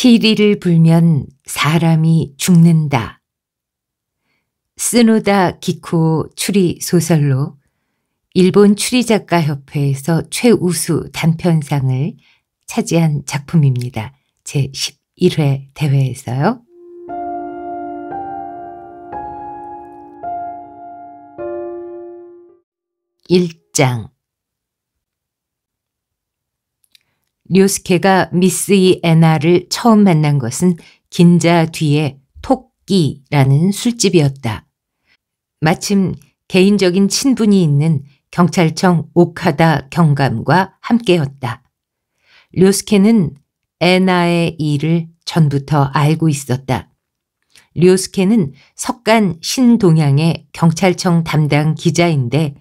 피리를 불면 사람이 죽는다. 스노다 기코 추리 소설로 일본 추리작가협회에서 최우수 단편상을 차지한 작품입니다. 제11회 대회에서요. 일장 료스케가 미스이 에나를 처음 만난 것은 긴자 뒤에 토끼라는 술집이었다. 마침 개인적인 친분이 있는 경찰청 오카다 경감과 함께였다. 료스케는 에나의 일을 전부터 알고 있었다. 료스케는 석간 신동양의 경찰청 담당 기자인데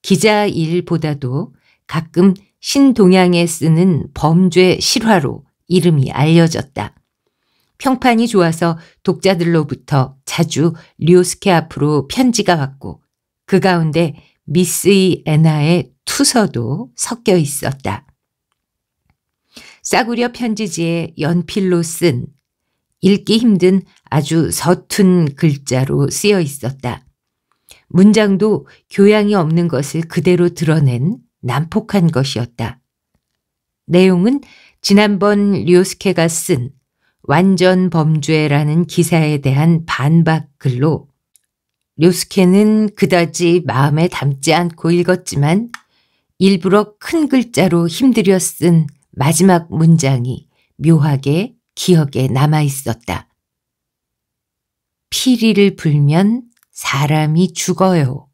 기자 일보다도 가끔 신동양에 쓰는 범죄 실화로 이름이 알려졌다. 평판이 좋아서 독자들로부터 자주 류스케 앞으로 편지가 왔고 그 가운데 미스이 에나의 투서도 섞여 있었다. 싸구려 편지지에 연필로 쓴 읽기 힘든 아주 서툰 글자로 쓰여 있었다. 문장도 교양이 없는 것을 그대로 드러낸 난폭한 것이었다. 내용은 지난번 류스케가 쓴 완전 범죄라는 기사에 대한 반박 글로 류스케는 그다지 마음에 담지 않고 읽었지만 일부러 큰 글자로 힘들여 쓴 마지막 문장이 묘하게 기억에 남아 있었다. 피리를 불면 사람이 죽어요.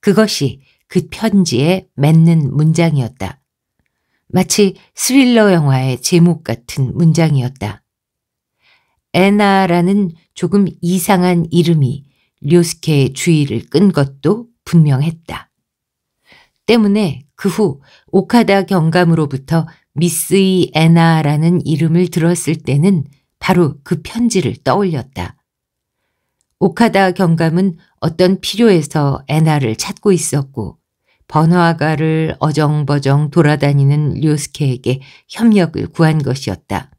그것이 그 편지에 맺는 문장이었다. 마치 스릴러 영화의 제목 같은 문장이었다. 에나라는 조금 이상한 이름이 료스케의 주의를 끈 것도 분명했다. 때문에 그 후 오카다 경감으로부터 미스이 에나라는 이름을 들었을 때는 바로 그 편지를 떠올렸다. 오카다 경감은 어떤 필요에서 에나를 찾고 있었고 번화가를 어정버정 돌아다니는 류스케에게 협력을 구한 것이었다.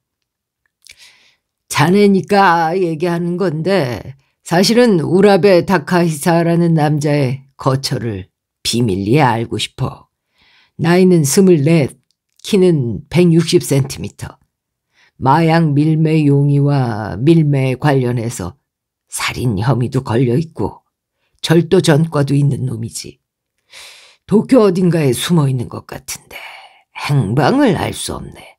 자네니까 얘기하는 건데 사실은 우라베 다카히사라는 남자의 거처를 비밀리에 알고 싶어. 나이는 스물넷, 키는 160cm. 마약 밀매 용의와 밀매에 관련해서 살인 혐의도 걸려 있고 절도 전과도 있는 놈이지. 도쿄 어딘가에 숨어 있는 것 같은데 행방을 알 수 없네.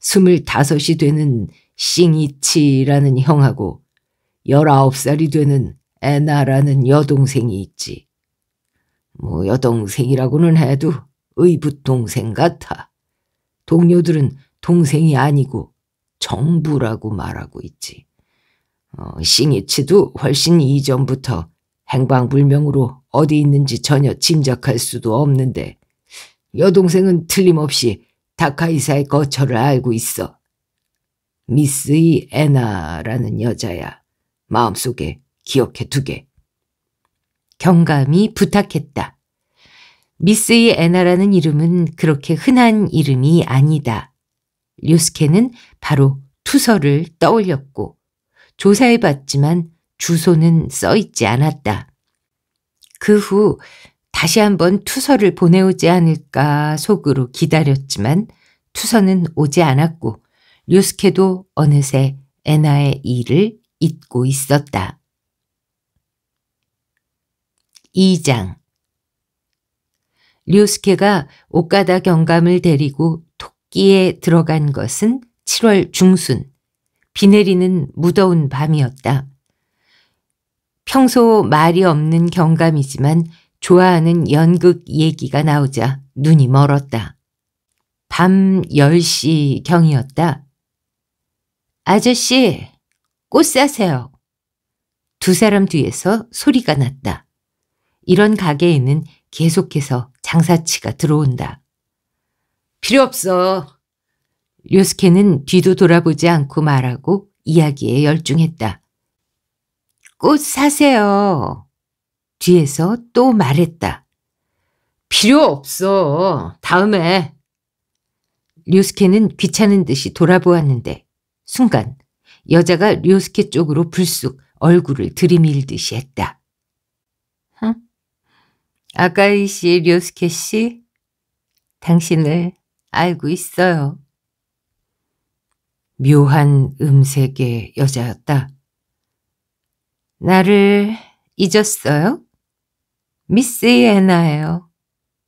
스물다섯이 되는 싱이치라는 형하고 열아홉 살이 되는 에나라는 여동생이 있지. 뭐 여동생이라고는 해도 의붓동생 같아. 동료들은 동생이 아니고 정부라고 말하고 있지. 어, 싱이치도 훨씬 이전부터 행방불명으로 어디 있는지 전혀 짐작할 수도 없는데 여동생은 틀림없이 다카이사의 거처를 알고 있어. 미스이 에나라는 여자야. 마음속에 기억해 두게. 경감이 부탁했다. 미스이 에나라는 이름은 그렇게 흔한 이름이 아니다. 류스케는 바로 투서를 떠올렸고 조사해봤지만 주소는 써 있지 않았다. 그 후 다시 한번 투서를 보내오지 않을까 속으로 기다렸지만 투서는 오지 않았고 류스케도 어느새 애나의 일을 잊고 있었다. 2장 류스케가 오카다 경감을 데리고 토끼에 들어간 것은 7월 중순. 비 내리는 무더운 밤이었다. 평소 말이 없는 경감이지만 좋아하는 연극 얘기가 나오자 눈이 멀었다. 밤 10시 경이었다. 아저씨, 꽃 사세요. 두 사람 뒤에서 소리가 났다. 이런 가게에는 계속해서 장사치가 들어온다. 필요 없어. 료스케는 뒤도 돌아보지 않고 말하고 이야기에 열중했다. 꽃 사세요. 뒤에서 또 말했다. 필요 없어. 다음에. 류스케는 귀찮은 듯이 돌아보았는데 순간 여자가 류스케 쪽으로 불쑥 얼굴을 들이밀듯이 했다. 응? 아가이 씨, 류스케 씨, 당신을 알고 있어요. 묘한 음색의 여자였다. 나를 잊었어요? 미스 에나예요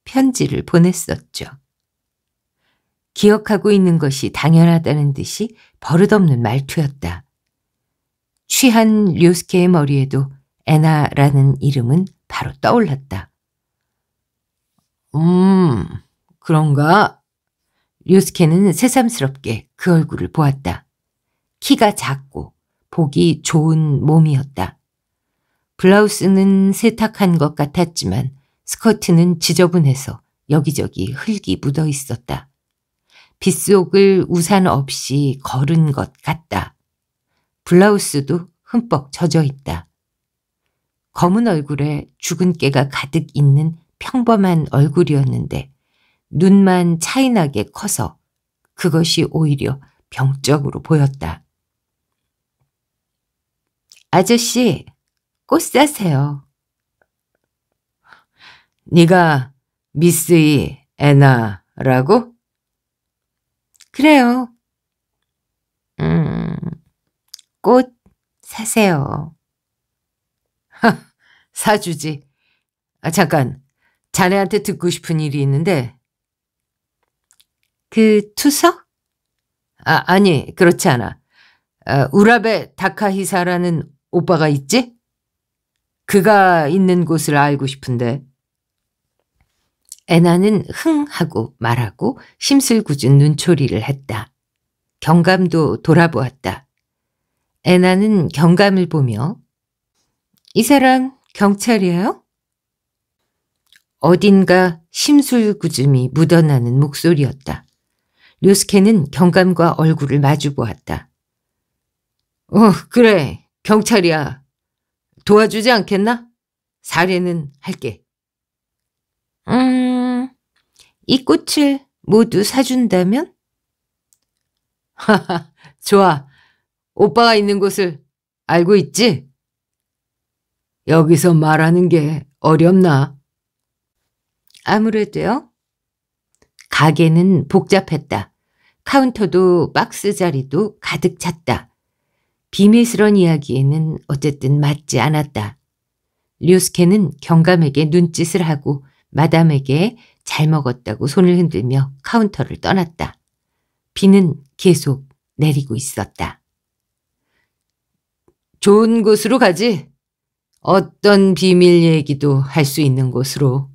편지를 보냈었죠. 기억하고 있는 것이 당연하다는 듯이 버릇없는 말투였다. 취한 류스케의 머리에도 애나라는 이름은 바로 떠올랐다. 음, 그런가? 류스케는 새삼스럽게 그 얼굴을 보았다. 키가 작고 보기 좋은 몸이었다. 블라우스는 세탁한 것 같았지만 스커트는 지저분해서 여기저기 흙이 묻어 있었다. 빗속을 우산 없이 걸은 것 같다. 블라우스도 흠뻑 젖어 있다. 검은 얼굴에 죽은 깨가 가득 있는 평범한 얼굴이었는데 눈만 차이나게 커서 그것이 오히려 병적으로 보였다. 아저씨, 꽃사세요. 네가 미스이 애나라고? 그래요. 음, 꽃 사세요. 하, 사주지. 아, 잠깐. 자네한테 듣고 싶은 일이 있는데. 그 투석? 아, 아니, 그렇지 않아. 아, 우라베 다카히사라는 오빠가 있지? 그가 있는 곳을 알고 싶은데. 애나는 흥하고 말하고 심술궂은 눈초리를 했다. 경감도 돌아보았다. 애나는 경감을 보며 이 사람 경찰이에요? 어딘가 심술궂음이 묻어나는 목소리였다. 료스케는 경감과 얼굴을 마주 보았다. 어, 그래. 경찰이야. 도와주지 않겠나? 사례는 할게. 음, 이 꽃을 모두 사준다면? 하하, 좋아. 오빠가 있는 곳을 알고 있지? 여기서 말하는 게 어렵나? 아무래도요. 가게는 복잡했다. 카운터도 박스 자리도 가득 찼다. 비밀스런 이야기에는 어쨌든 맞지 않았다. 류스케는 경감에게 눈짓을 하고 마담에게 잘 먹었다고 손을 흔들며 카운터를 떠났다. 비는 계속 내리고 있었다. 좋은 곳으로 가지. 어떤 비밀 얘기도 할 수 있는 곳으로.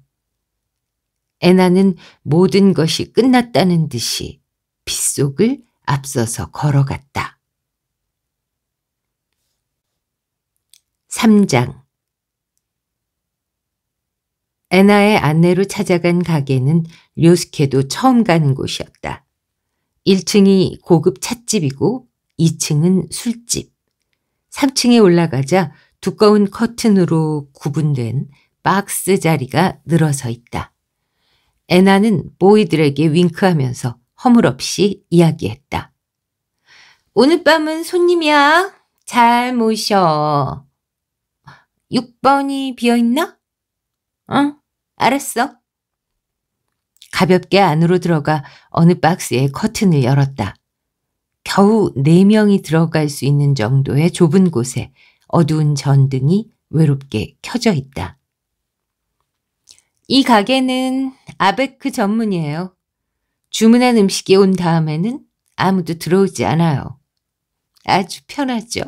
에나는 모든 것이 끝났다는 듯이 빗속을 앞서서 걸어갔다. 3장 에나의 안내로 찾아간 가게는 료스케도 처음 가는 곳이었다. 1층이 고급 찻집이고 2층은 술집. 3층에 올라가자 두꺼운 커튼으로 구분된 박스 자리가 늘어서 있다. 에나는 보이들에게 윙크하면서 허물없이 이야기했다. 오늘 밤은 손님이야. 잘 모셔. 6번이 비어있나? 응, 어? 알았어. 가볍게 안으로 들어가 어느 박스에 커튼을 열었다. 겨우 4 명이 들어갈 수 있는 정도의 좁은 곳에 어두운 전등이 외롭게 켜져 있다. 이 가게는 아베크 전문이에요. 주문한 음식이 온 다음에는 아무도 들어오지 않아요. 아주 편하죠?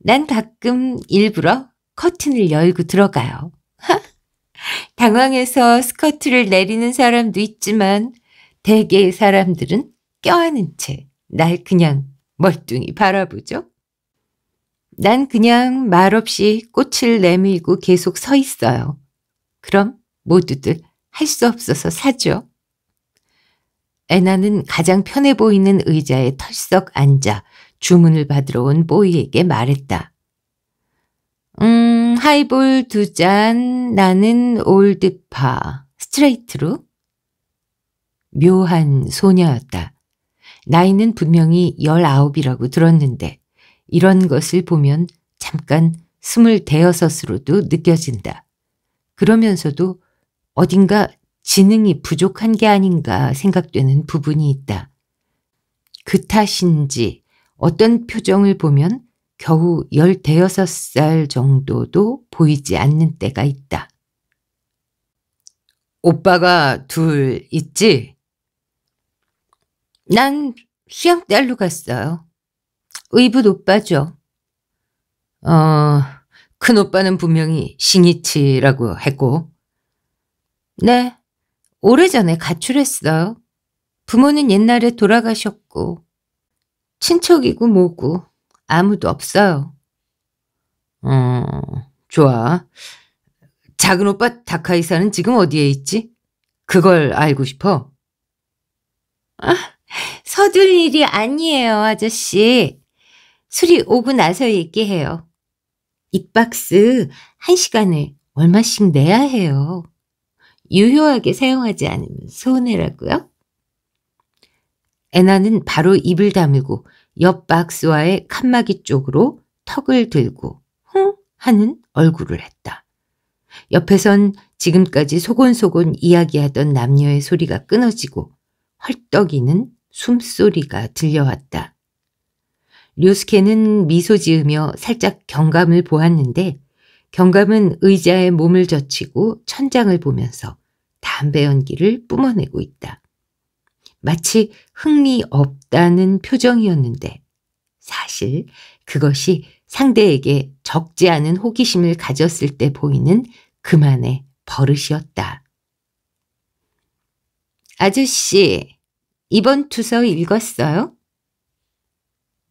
난 가끔 일부러 커튼을 열고 들어가요. 당황해서 스커트를 내리는 사람도 있지만 대개의 사람들은 껴안은 채 날 그냥 멀뚱히 바라보죠. 난 그냥 말없이 꽃을 내밀고 계속 서 있어요. 그럼 모두들 할 수 없어서 사죠. 애나는 가장 편해 보이는 의자에 털썩 앉아 주문을 받으러 온 뽀이에게 말했다. 음, 하이볼 두 잔, 나는 올드파, 스트레이트로? 묘한 소녀였다. 나이는 분명히 19이라고 들었는데 이런 것을 보면 잠깐 스물대여섯으로도 느껴진다. 그러면서도 어딘가 지능이 부족한 게 아닌가 생각되는 부분이 있다. 그 탓인지 어떤 표정을 보면 겨우 16살 정도도 보이지 않는 때가 있다. 오빠가 둘 있지? 난휴양 딸로 갔어요. 의붓 오빠죠. 어, 큰 오빠는 분명히 신이치라고 했고. 네, 오래전에 가출했어요. 부모는 옛날에 돌아가셨고 친척이고 뭐고 아무도 없어요. 어, 좋아. 작은 오빠 다카이사는 지금 어디에 있지? 그걸 알고 싶어. 아, 서둘 일이 아니에요, 아저씨. 술이 오고 나서 얘기해요. 입 박스 한시간을 얼마씩 내야 해요. 유효하게 사용하지 않으면 손해라고요? 애나는 바로 입을 다물고 옆 박스와의 칸막이 쪽으로 턱을 들고 흥 하는 얼굴을 했다. 옆에선 지금까지 소곤소곤 이야기하던 남녀의 소리가 끊어지고 헐떡이는 숨소리가 들려왔다. 류스케는 미소 지으며 살짝 경감을 보았는데 경감은 의자에 몸을 젖히고 천장을 보면서 담배 연기를 뿜어내고 있다. 마치 흥미없다는 표정이었는데 사실 그것이 상대에게 적지 않은 호기심을 가졌을 때 보이는 그만의 버릇이었다. 아저씨, 이번 투서 읽었어요?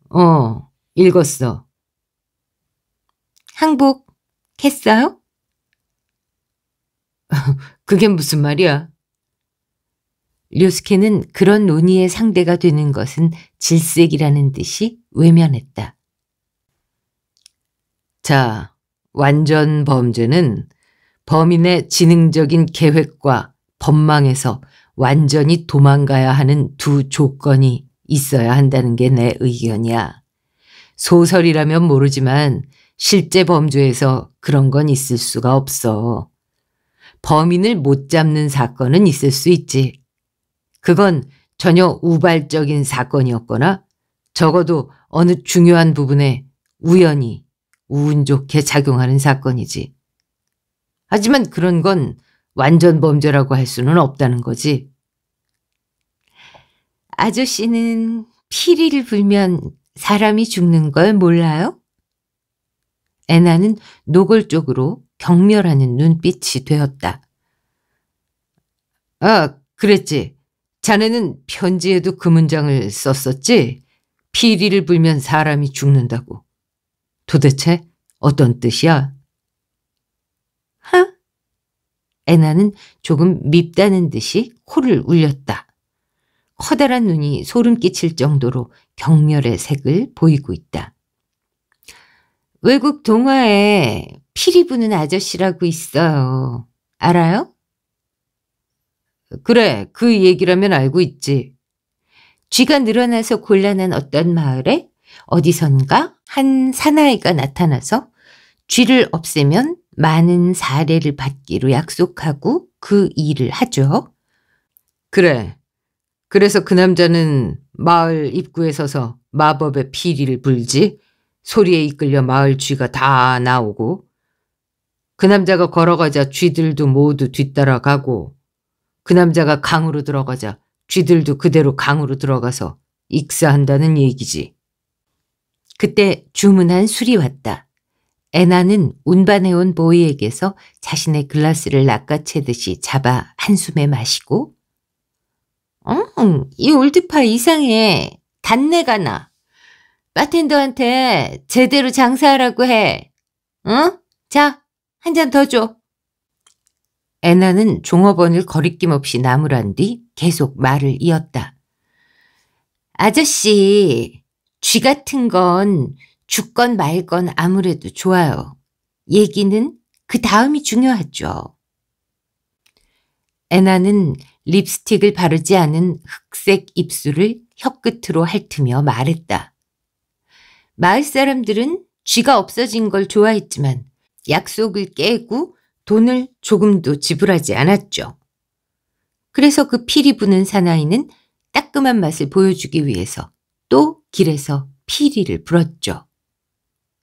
어, 읽었어. 항복 했어요? 그게 무슨 말이야? 류스케는 그런 논의의 상대가 되는 것은 질색이라는 듯이 외면했다. 자, 완전 범죄는 범인의 지능적인 계획과 법망에서 완전히 도망가야 하는 두 조건이 있어야 한다는 게 내 의견이야. 소설이라면 모르지만 실제 범죄에서 그런 건 있을 수가 없어. 범인을 못 잡는 사건은 있을 수 있지. 그건 전혀 우발적인 사건이었거나 적어도 어느 중요한 부분에 우연히 우운 좋게 작용하는 사건이지. 하지만 그런 건 완전 범죄라고 할 수는 없다는 거지. 아저씨는 피리를 불면 사람이 죽는 걸 몰라요? 애나는 노골적으로 경멸하는 눈빛이 되었다. 아, 그랬지. 자네는 편지에도 그 문장을 썼었지? 피리를 불면 사람이 죽는다고. 도대체 어떤 뜻이야? 하? 애나는 조금 밉다는 듯이 코를 울렸다. 커다란 눈이 소름 끼칠 정도로 경멸의 색을 보이고 있다. 외국 동화에 피리 부는 아저씨라고 있어요. 알아요? 그래, 그 얘기라면 알고 있지. 쥐가 늘어나서 곤란한 어떤 마을에 어디선가 한 사나이가 나타나서 쥐를 없애면 많은 사례를 받기로 약속하고 그 일을 하죠. 그래. 그래서 그 남자는 마을 입구에 서서 마법의 피리를 불지 소리에 이끌려 마을 쥐가 다 나오고 그 남자가 걸어가자 쥐들도 모두 뒤따라가고 그 남자가 강으로 들어가자 쥐들도 그대로 강으로 들어가서 익사한다는 얘기지. 그때 주문한 술이 왔다. 애나는 운반해온 보이에게서 자신의 글라스를 낚아채듯이 잡아 한숨에 마시고 응, 이 올드파 이상해. 단내가 나. 바텐더한테 제대로 장사하라고 해. 응? 자, 한 잔 더 줘. 애나는 종업원을 거리낌 없이 나무란 뒤 계속 말을 이었다. 아저씨, 쥐 같은 건 죽건 말건 아무래도 좋아요. 얘기는 그 다음이 중요하죠. 애나는 립스틱을 바르지 않은 흑색 입술을 혀끝으로 핥으며 말했다. 마을 사람들은 쥐가 없어진 걸 좋아했지만 약속을 깨고 돈을 조금도 지불하지 않았죠. 그래서 그 피리 부는 사나이는 따끔한 맛을 보여주기 위해서 또 길에서 피리를 불었죠.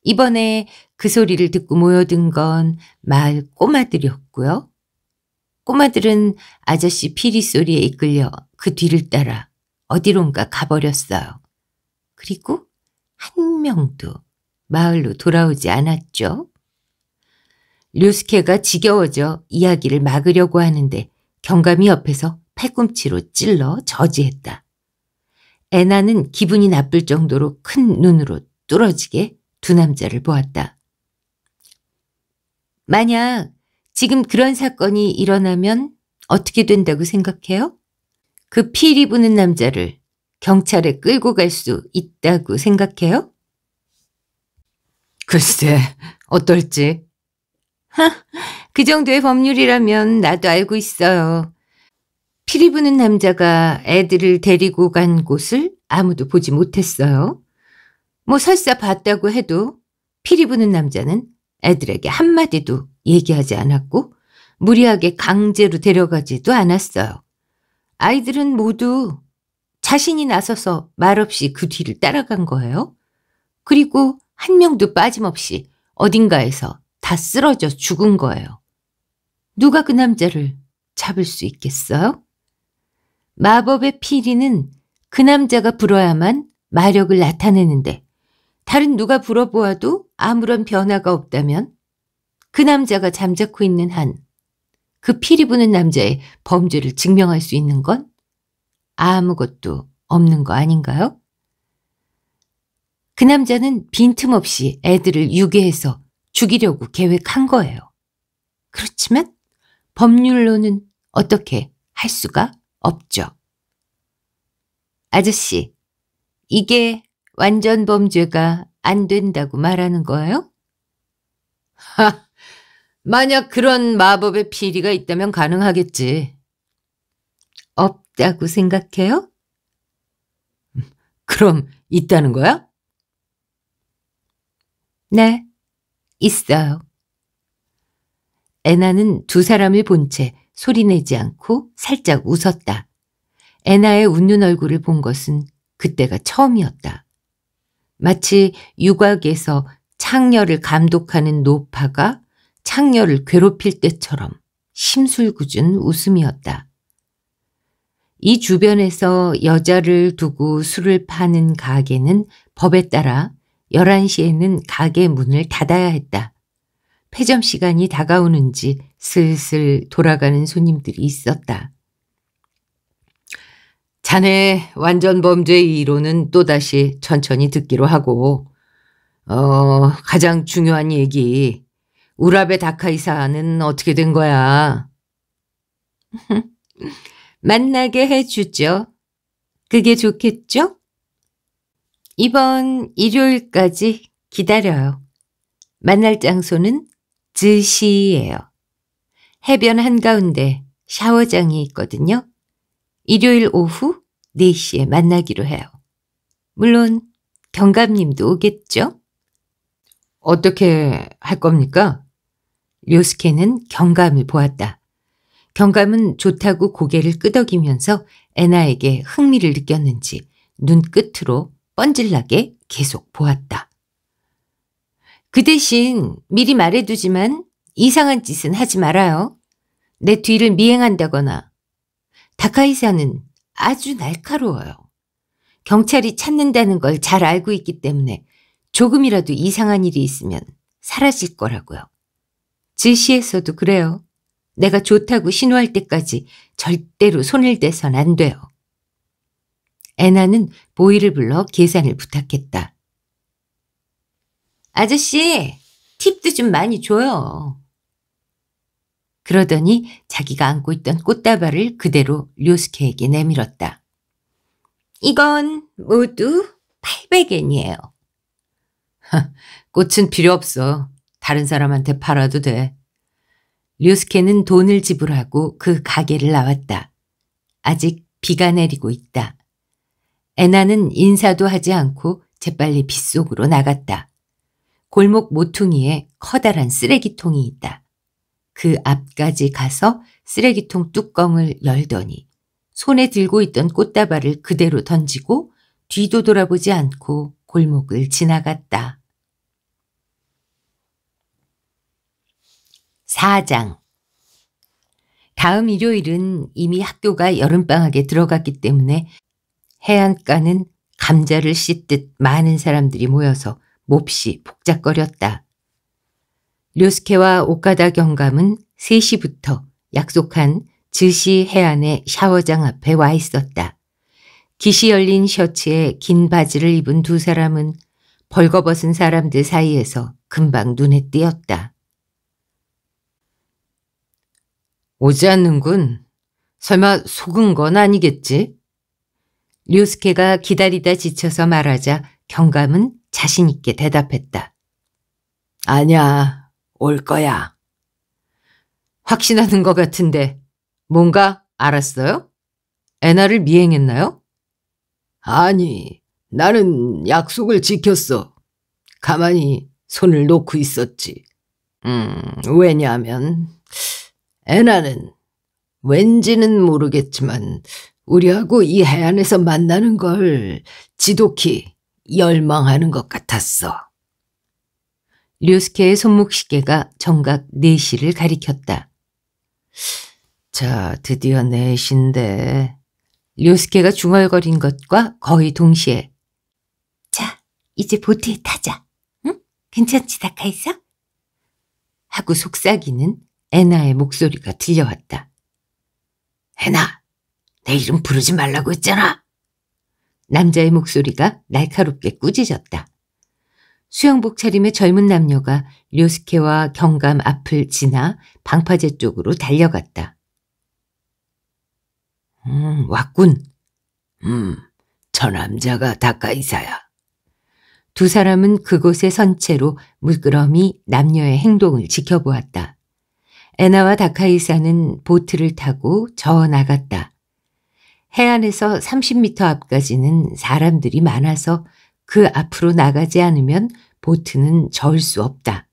이번에 그 소리를 듣고 모여든 건 마을 꼬마들이었고요. 꼬마들은 아저씨 피리 소리에 이끌려 그 뒤를 따라 어디론가 가버렸어요. 그리고 한 명도 마을로 돌아오지 않았죠. 류스케가 지겨워져 이야기를 막으려고 하는데 경감이 옆에서 팔꿈치로 찔러 저지했다. 애나는 기분이 나쁠 정도로 큰 눈으로 뚫어지게 두 남자를 보았다. 만약 지금 그런 사건이 일어나면 어떻게 된다고 생각해요? 그 피리 부는 남자를 경찰에 끌고 갈 수 있다고 생각해요? 글쎄, 어떨지. 그 정도의 법률이라면 나도 알고 있어요. 피리 부는 남자가 애들을 데리고 간 곳을 아무도 보지 못했어요. 뭐 설사 봤다고 해도 피리 부는 남자는 애들에게 한마디도 얘기하지 않았고 무리하게 강제로 데려가지도 않았어요. 아이들은 모두 자신이 나서서 말없이 그 뒤를 따라간 거예요. 그리고 한 명도 빠짐없이 어딘가에서 다 쓰러져 죽은 거예요. 누가 그 남자를 잡을 수 있겠어요? 마법의 피리는 그 남자가 불어야만 마력을 나타내는데 다른 누가 불어보아도 아무런 변화가 없다면 그 남자가 잠자코 있는 한 그 피리 부는 남자의 범죄를 증명할 수 있는 건 아무것도 없는 거 아닌가요? 그 남자는 빈틈없이 애들을 유괴해서 죽이려고 계획한 거예요. 그렇지만 법률로는 어떻게 할 수가 없죠. 아저씨, 이게 완전 범죄가 안 된다고 말하는 거예요? 하, 만약 그런 마법의 비리가 있다면 가능하겠지. 없다고 생각해요? 음, 그럼 있다는 거야? 네. 있어요. 에나는 두 사람을 본 채 소리내지 않고 살짝 웃었다. 에나의 웃는 얼굴을 본 것은 그때가 처음이었다. 마치 유곽에서 창녀를 감독하는 노파가 창녀를 괴롭힐 때처럼 심술궂은 웃음이었다. 이 주변에서 여자를 두고 술을 파는 가게는 법에 따라 11시에는 가게 문을 닫아야 했다. 폐점 시간이 다가오는지 슬슬 돌아가는 손님들이 있었다. 자네 완전 범죄 이론은 또다시 천천히 듣기로 하고 어 가장 중요한 얘기 우라베 다카이 사는 어떻게 된 거야? 만나게 해주죠. 그게 좋겠죠? 이번 일요일까지 기다려요. 만날 장소는 즈시예요. 해변 한가운데 샤워장이 있거든요. 일요일 오후 4시에 만나기로 해요. 물론 경감님도 오겠죠? 어떻게 할 겁니까? 료스케는 경감을 보았다. 경감은 좋다고 고개를 끄덕이면서 애나에게 흥미를 느꼈는지 눈끝으로 뻔질나게 계속 보았다. 그 대신 미리 말해두지만 이상한 짓은 하지 말아요. 내 뒤를 미행한다거나. 다카이사는 아주 날카로워요. 경찰이 찾는다는 걸 잘 알고 있기 때문에 조금이라도 이상한 일이 있으면 사라질 거라고요. 지시에서도 그래요. 내가 좋다고 신호할 때까지 절대로 손을 대선 안 돼요. 애나는 보이를 불러 계산을 부탁했다. 아저씨, 팁도 좀 많이 줘요. 그러더니 자기가 안고 있던 꽃다발을 그대로 료스케에게 내밀었다. 이건 모두 800엔이에요. 꽃은 필요 없어. 다른 사람한테 팔아도 돼. 류스케는 돈을 지불하고 그 가게를 나왔다. 아직 비가 내리고 있다. 애나는 인사도 하지 않고 재빨리 빗속으로 나갔다. 골목 모퉁이에 커다란 쓰레기통이 있다. 그 앞까지 가서 쓰레기통 뚜껑을 열더니 손에 들고 있던 꽃다발을 그대로 던지고 뒤도 돌아보지 않고 골목을 지나갔다. 4장 다음 일요일은 이미 학교가 여름방학에 들어갔기 때문에 해안가는 감자를 씻듯 많은 사람들이 모여서 몹시 복작거렸다 료스케와 오카다 경감은 3시부터 약속한 즈시 해안의 샤워장 앞에 와 있었다. 기시 열린 셔츠에 긴 바지를 입은 두 사람은 벌거벗은 사람들 사이에서 금방 눈에 띄었다. 오지 않는군. 설마 속은 건 아니겠지? 류스케가 기다리다 지쳐서 말하자 경감은 자신 있게 대답했다. 아냐, 올 거야. 확신하는 것 같은데 뭔가 알았어요? 애나를 미행했나요? 아니, 나는 약속을 지켰어. 가만히 손을 놓고 있었지. 음, 왜냐하면 애나는 왠지는 모르겠지만 우리하고 이 해안에서 만나는 걸 지독히 열망하는 것 같았어. 류스케의 손목시계가 정각 4시를 가리켰다. 자, 드디어 4시인데. 류스케가 중얼거린 것과 거의 동시에 자, 이제 보트에 타자. 응? 괜찮지, 다카이사? 하고 속삭이는 애나의 목소리가 들려왔다. 애나 내 이름 부르지 말라고 했잖아. 남자의 목소리가 날카롭게 꾸짖었다. 수영복 차림의 젊은 남녀가 료스케와 경감 앞을 지나 방파제 쪽으로 달려갔다. 음, 왔군. 음, 저 남자가 다카이사야. 두 사람은 그곳에 선 채로 물끄러미 남녀의 행동을 지켜보았다. 에나와 다카이사는 보트를 타고 저어 나갔다. 해안에서 30m 앞까지는 사람들이 많아서 그 앞으로 나가지 않으면 보트는 저을 수 없다.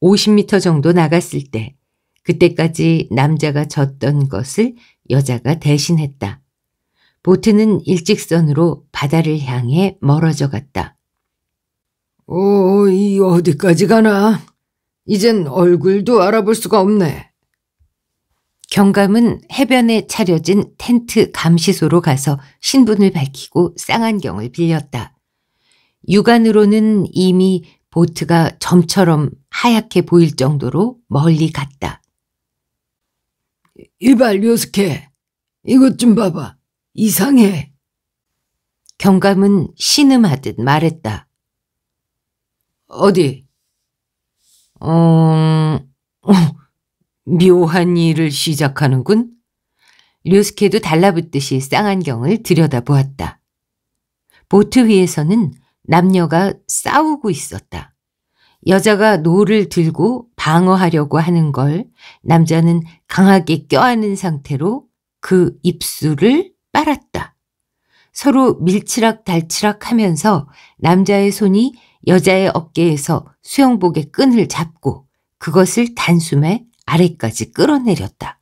50m 정도 나갔을 때 그때까지 남자가 졌던 것을 여자가 대신했다. 보트는 일직선으로 바다를 향해 멀어져 갔다. 오, 이 어디까지 가나? 이젠 얼굴도 알아볼 수가 없네. 경감은 해변에 차려진 텐트 감시소로 가서 신분을 밝히고 쌍안경을 빌렸다. 육안으로는 이미 보트가 점처럼 하얗게 보일 정도로 멀리 갔다. 이발 요스케, 이것 좀 봐봐. 이상해. 경감은 신음하듯 말했다. 어디? 어... 어 묘한 일을 시작하는군. 료스케도 달라붙듯이 쌍안경을 들여다보았다. 보트 위에서는 남녀가 싸우고 있었다. 여자가 노를 들고 방어하려고 하는 걸 남자는 강하게 껴안은 상태로 그 입술을 빨았다. 서로 밀치락 달치락 하면서 남자의 손이 여자의 어깨에서 수영복의 끈을 잡고 그것을 단숨에 아래까지 끌어내렸다.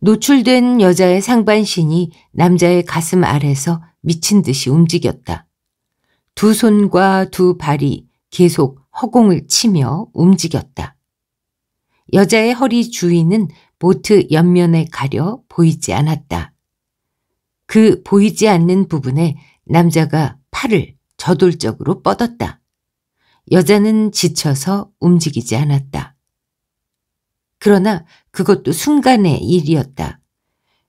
노출된 여자의 상반신이 남자의 가슴 아래서 미친 듯이 움직였다. 두 손과 두 발이 계속 허공을 치며 움직였다. 여자의 허리 주위는 보트 옆면에 가려 보이지 않았다. 그 보이지 않는 부분에 남자가 팔을 저돌적으로 뻗었다. 여자는 지쳐서 움직이지 않았다. 그러나 그것도 순간의 일이었다.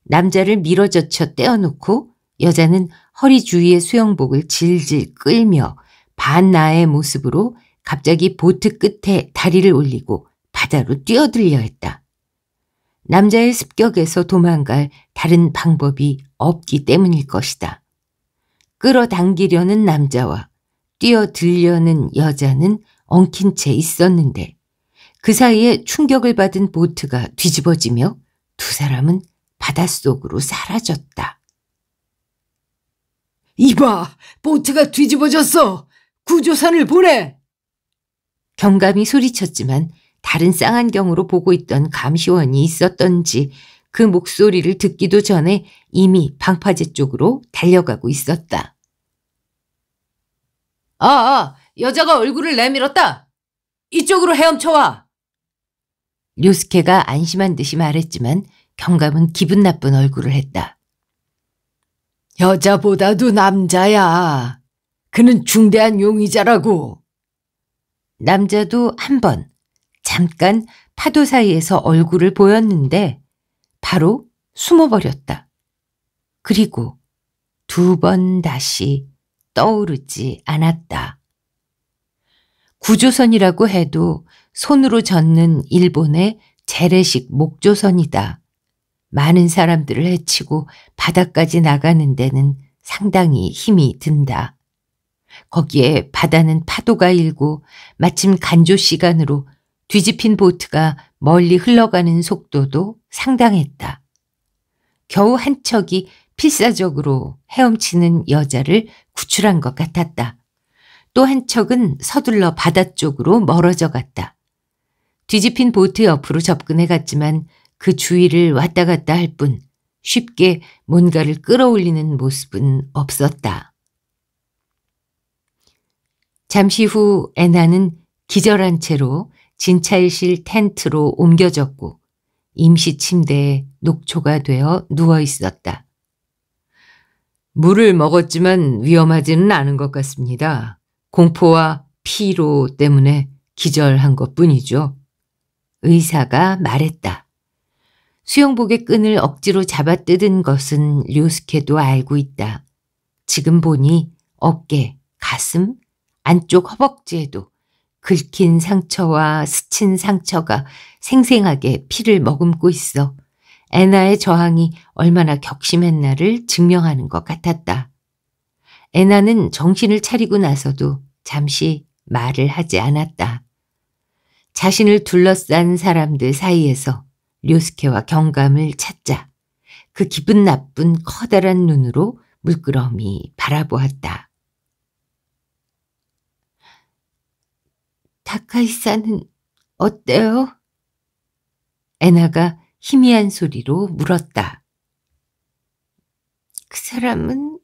남자를 밀어젖혀 떼어놓고 여자는 허리 주위의 수영복을 질질 끌며 반나의 모습으로 갑자기 보트 끝에 다리를 올리고 바다로 뛰어들려 했다. 남자의 습격에서 도망갈 다른 방법이 없기 때문일 것이다. 끌어당기려는 남자와 뛰어들려는 여자는 엉킨 채 있었는데 그 사이에 충격을 받은 보트가 뒤집어지며 두 사람은 바닷속으로 사라졌다. 이봐! 보트가 뒤집어졌어! 구조선을 보내! 경감이 소리쳤지만 다른 쌍안경으로 보고 있던 감시원이 있었던지 그 목소리를 듣기도 전에 이미 방파제 쪽으로 달려가고 있었다. 아, 아 여자가 얼굴을 내밀었다! 이쪽으로 헤엄쳐와! 요스케가 안심한 듯이 말했지만 경감은 기분 나쁜 얼굴을 했다. 여자보다도 남자야. 그는 중대한 용의자라고. 남자도 한 번, 잠깐 파도 사이에서 얼굴을 보였는데 바로 숨어버렸다. 그리고 두 번 다시 떠오르지 않았다. 구조선이라고 해도 손으로 젓는 일본의 재래식 목조선이다. 많은 사람들을 해치고 바다까지 나가는 데는 상당히 힘이 든다. 거기에 바다는 파도가 일고 마침 간조 시간으로 뒤집힌 보트가 멀리 흘러가는 속도도 상당했다. 겨우 한 척이 필사적으로 헤엄치는 여자를 구출한 것 같았다. 또 한 척은 서둘러 바다 쪽으로 멀어져 갔다. 뒤집힌 보트 옆으로 접근해 갔지만 그 주위를 왔다 갔다 할 뿐 쉽게 뭔가를 끌어올리는 모습은 없었다. 잠시 후 애나는 기절한 채로 진찰실 텐트로 옮겨졌고 임시 침대에 녹초가 되어 누워 있었다. 물을 먹었지만 위험하지는 않은 것 같습니다. 공포와 피로 때문에 기절한 것 뿐이죠. 의사가 말했다. 수영복의 끈을 억지로 잡아 뜯은 것은 류스케도 알고 있다. 지금 보니 어깨, 가슴, 안쪽 허벅지에도 긁힌 상처와 스친 상처가 생생하게 피를 머금고 있어 애나의 저항이 얼마나 격심했나를 증명하는 것 같았다. 애나는 정신을 차리고 나서도 잠시 말을 하지 않았다. 자신을 둘러싼 사람들 사이에서 료스케와 경감을 찾자 그 기분 나쁜 커다란 눈으로 물끄러미 바라보았다. 다카이사는 어때요? 에나가 희미한 소리로 물었다. 그 사람은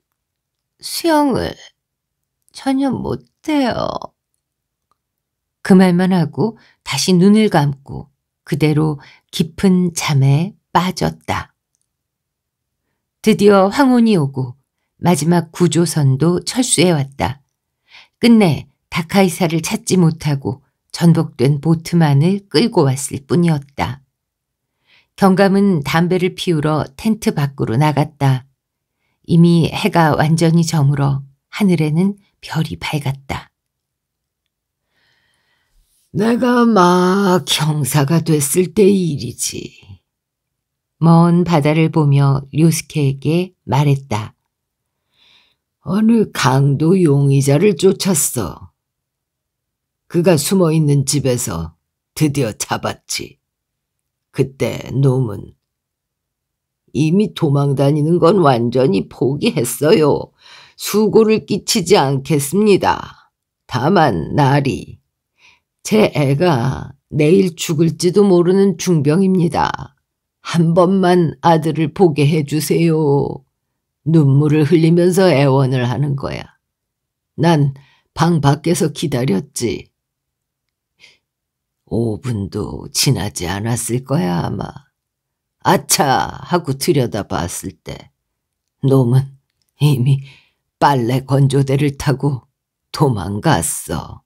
수영을 전혀 못해요. 그 말만 하고 다시 눈을 감고 그대로 깊은 잠에 빠졌다. 드디어 황혼이 오고 마지막 구조선도 철수해 왔다. 끝내 다카이사를 찾지 못하고 전복된 보트만을 끌고 왔을 뿐이었다. 경감은 담배를 피우러 텐트 밖으로 나갔다. 이미 해가 완전히 저물어 하늘에는 별이 밝았다. 내가 막형사가 됐을 때 일이지. 먼 바다를 보며 류스케에게 말했다. 어느 강도 용의자를 쫓았어. 그가 숨어 있는 집에서 드디어 잡았지. 그때 놈은 이미 도망 다니는 건 완전히 포기했어요. 수고를 끼치지 않겠습니다. 다만 날이 제 애가 내일 죽을지도 모르는 중병입니다. 한 번만 아들을 보게 해주세요. 눈물을 흘리면서 애원을 하는 거야. 난 방 밖에서 기다렸지. 5분도 지나지 않았을 거야 아마. 아차 하고 들여다봤을 때 놈은 이미 빨래 건조대를 타고 도망갔어.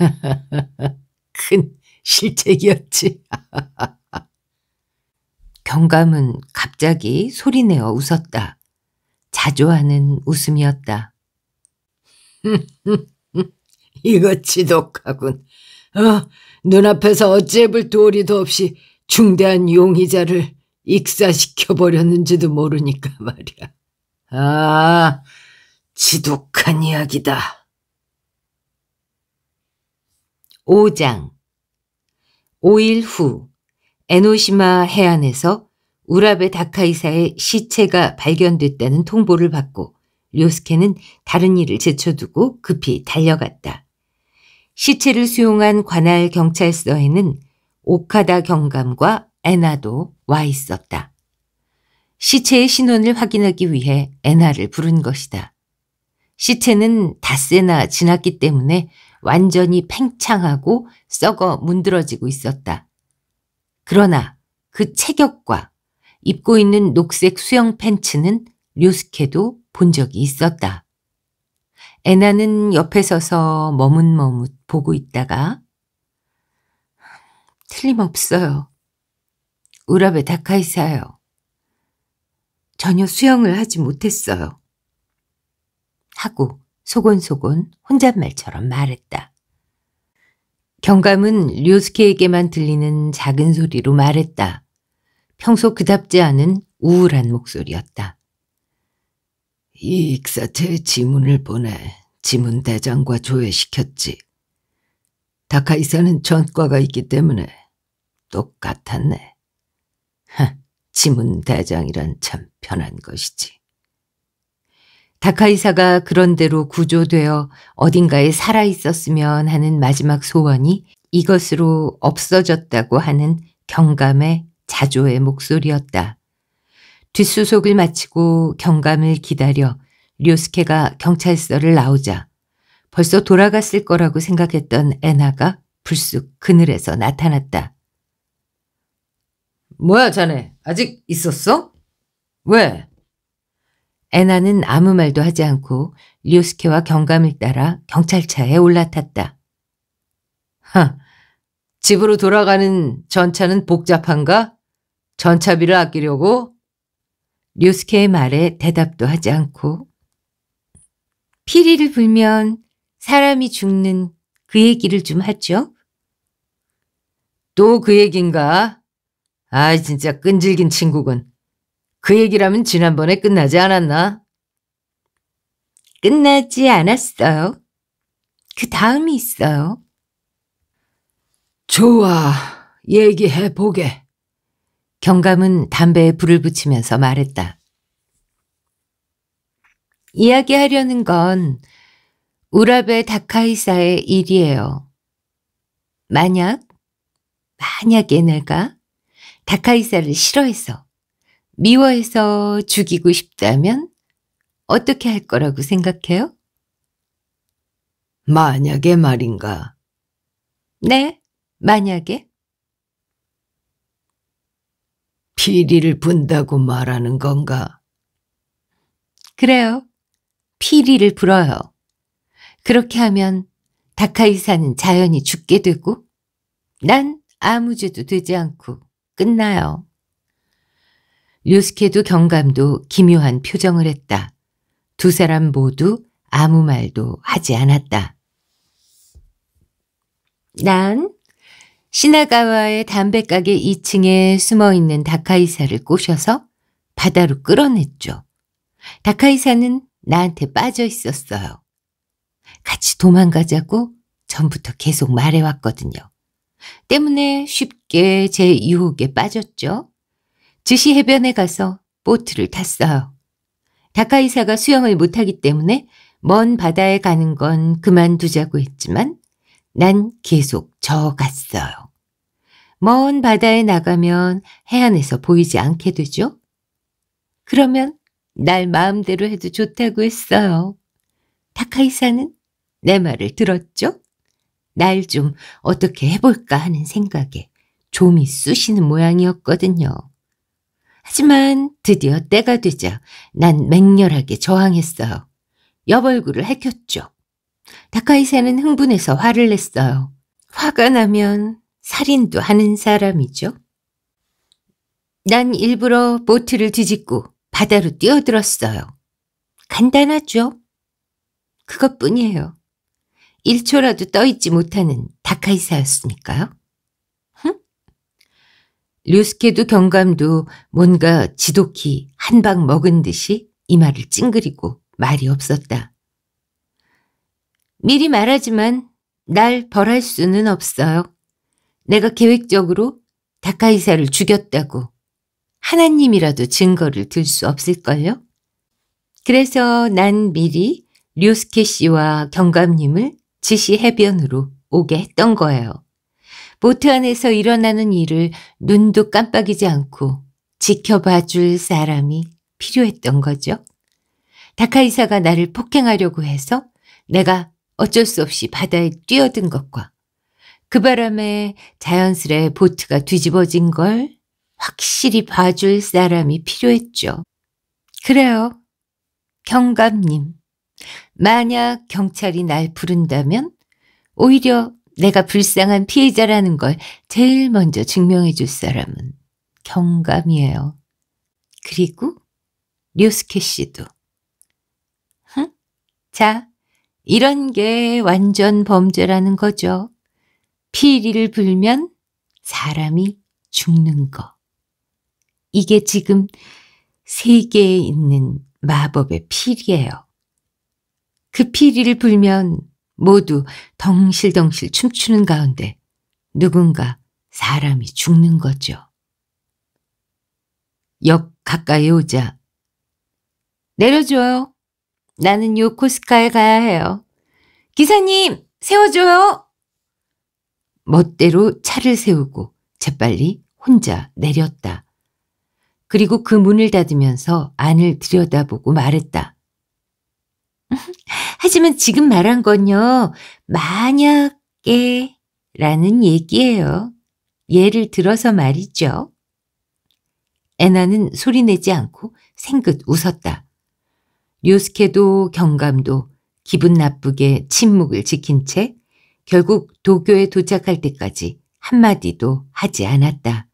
큰 실책이었지. 경감은 갑자기 소리내어 웃었다. 자주 하는 웃음이었다. 이거 지독하군. 어, 눈앞에서 어찌해볼 도리도 없이 중대한 용의자를 익사시켜버렸는지도 모르니까 말이야. 아, 지독한 이야기다. 5장 5일 후 에노시마 해안에서 우라베 다카이사의 시체가 발견됐다는 통보를 받고 료스케는 다른 일을 제쳐두고 급히 달려갔다. 시체를 수용한 관할 경찰서에는 오카다 경감과 에나도 와 있었다. 시체의 신원을 확인하기 위해 에나를 부른 것이다. 시체는 닷새나 지났기 때문에 완전히 팽창하고 썩어 문드러지고 있었다. 그러나 그 체격과 입고 있는 녹색 수영 팬츠는 류스케도 본 적이 있었다. 애나는 옆에 서서 머뭇머뭇 보고 있다가 틀림없어요. 우라베 다카이사요. 전혀 수영을 하지 못했어요. 하고 소곤소곤 혼잣말처럼 말했다. 경감은 류스케에게만 들리는 작은 소리로 말했다. 평소 그답지 않은 우울한 목소리였다. 이익사체에 지문을 보내 지문 대장과 조회시켰지. 다카이사는 전과가 있기 때문에 똑같았네. 하, 지문 대장이란 참 편한 것이지. 다카이사가 그런대로 구조되어 어딘가에 살아 있었으면 하는 마지막 소원이 이것으로 없어졌다고 하는 경감의 자조의 목소리였다. 뒷수속을 마치고 경감을 기다려 류스케가 경찰서를 나오자 벌써 돌아갔을 거라고 생각했던 애나가 불쑥 그늘에서 나타났다. 뭐야 자네 아직 있었어? 왜? 애나는 아무 말도 하지 않고 류스케와 경감을 따라 경찰차에 올라탔다. 하, 집으로 돌아가는 전차는 복잡한가? 전차비를 아끼려고? 류스케의 말에 대답도 하지 않고 피리를 불면 사람이 죽는 그 얘기를 좀 하죠. 또 그 얘긴가? 아 진짜 끈질긴 친구군. 그 얘기라면 지난번에 끝나지 않았나? 끝나지 않았어요. 그 다음이 있어요. 좋아, 얘기해 보게. 경감은 담배에 불을 붙이면서 말했다. 이야기하려는 건 우라베 다카이사의 일이에요. 만약, 만약에 내가 다카이사를 싫어해서 미워해서 죽이고 싶다면 어떻게 할 거라고 생각해요? 만약에 말인가? 네, 만약에. 피리를 분다고 말하는 건가? 그래요. 피리를 불어요. 그렇게 하면 다카이사는 자연히 죽게 되고 난 아무 죄도 되지 않고 끝나요. 류스케도 경감도 기묘한 표정을 했다. 두 사람 모두 아무 말도 하지 않았다. 난 시나가와의 담배가게 2층에 숨어있는 다카이사를 꼬셔서 바다로 끌어냈죠. 다카이사는 나한테 빠져 있었어요. 같이 도망가자고 전부터 계속 말해왔거든요. 때문에 쉽게 제 유혹에 빠졌죠. 주시 해변에 가서 보트를 탔어요. 다카이사가 수영을 못하기 때문에 먼 바다에 가는 건 그만두자고 했지만 난 계속 저 갔어요. 먼 바다에 나가면 해안에서 보이지 않게 되죠? 그러면 날 마음대로 해도 좋다고 했어요. 다카이사는내 말을 들었죠? 날 좀 어떻게 해볼까 하는 생각에 좀이 쑤시는 모양이었거든요. 하지만 드디어 때가 되자 난 맹렬하게 저항했어요. 여벌굴을 핥혔죠. 다카이사는 흥분해서 화를 냈어요. 화가 나면 살인도 하는 사람이죠. 난 일부러 보트를 뒤집고 바다로 뛰어들었어요. 간단하죠? 그것뿐이에요. 1초라도 떠있지 못하는 다카이사였으니까요. 류스케도 경감도 뭔가 지독히 한 방 먹은 듯이 이마를 찡그리고 말이 없었다. 미리 말하지만 날 벌할 수는 없어요. 내가 계획적으로 다카이사를 죽였다고 하나님이라도 증거를 들 수 없을걸요? 그래서 난 미리 류스케 씨와 경감님을 지시 해변으로 오게 했던 거예요. 보트 안에서 일어나는 일을 눈도 깜빡이지 않고 지켜봐 줄 사람이 필요했던 거죠. 다카이사가 나를 폭행하려고 해서 내가 어쩔 수 없이 바다에 뛰어든 것과 그 바람에 자연스레 보트가 뒤집어진 걸 확실히 봐줄 사람이 필요했죠. 그래요. 경감님. 만약 경찰이 날 부른다면 오히려 내가 불쌍한 피해자라는 걸 제일 먼저 증명해 줄 사람은 경감이에요. 그리고 류스케 씨도. 흥? 자, 이런 게 완전 범죄라는 거죠. 피리를 불면 사람이 죽는 거. 이게 지금 세계에 있는 마법의 필이에요. 그 피리를 불면 모두 덩실덩실 춤추는 가운데 누군가 사람이 죽는 거죠. 역 가까이 오자. 내려줘요. 나는 요코스카에 가야 해요. 기사님, 세워줘요. 멋대로 차를 세우고 재빨리 혼자 내렸다. 그리고 그 문을 닫으면서 안을 들여다보고 말했다. 하지만 지금 말한 건요, 만약에 라는 얘기예요. 예를 들어서 말이죠. 애나는 소리내지 않고 생긋 웃었다. 류스케도 경감도 기분 나쁘게 침묵을 지킨 채 결국 도쿄에 도착할 때까지 한마디도 하지 않았다.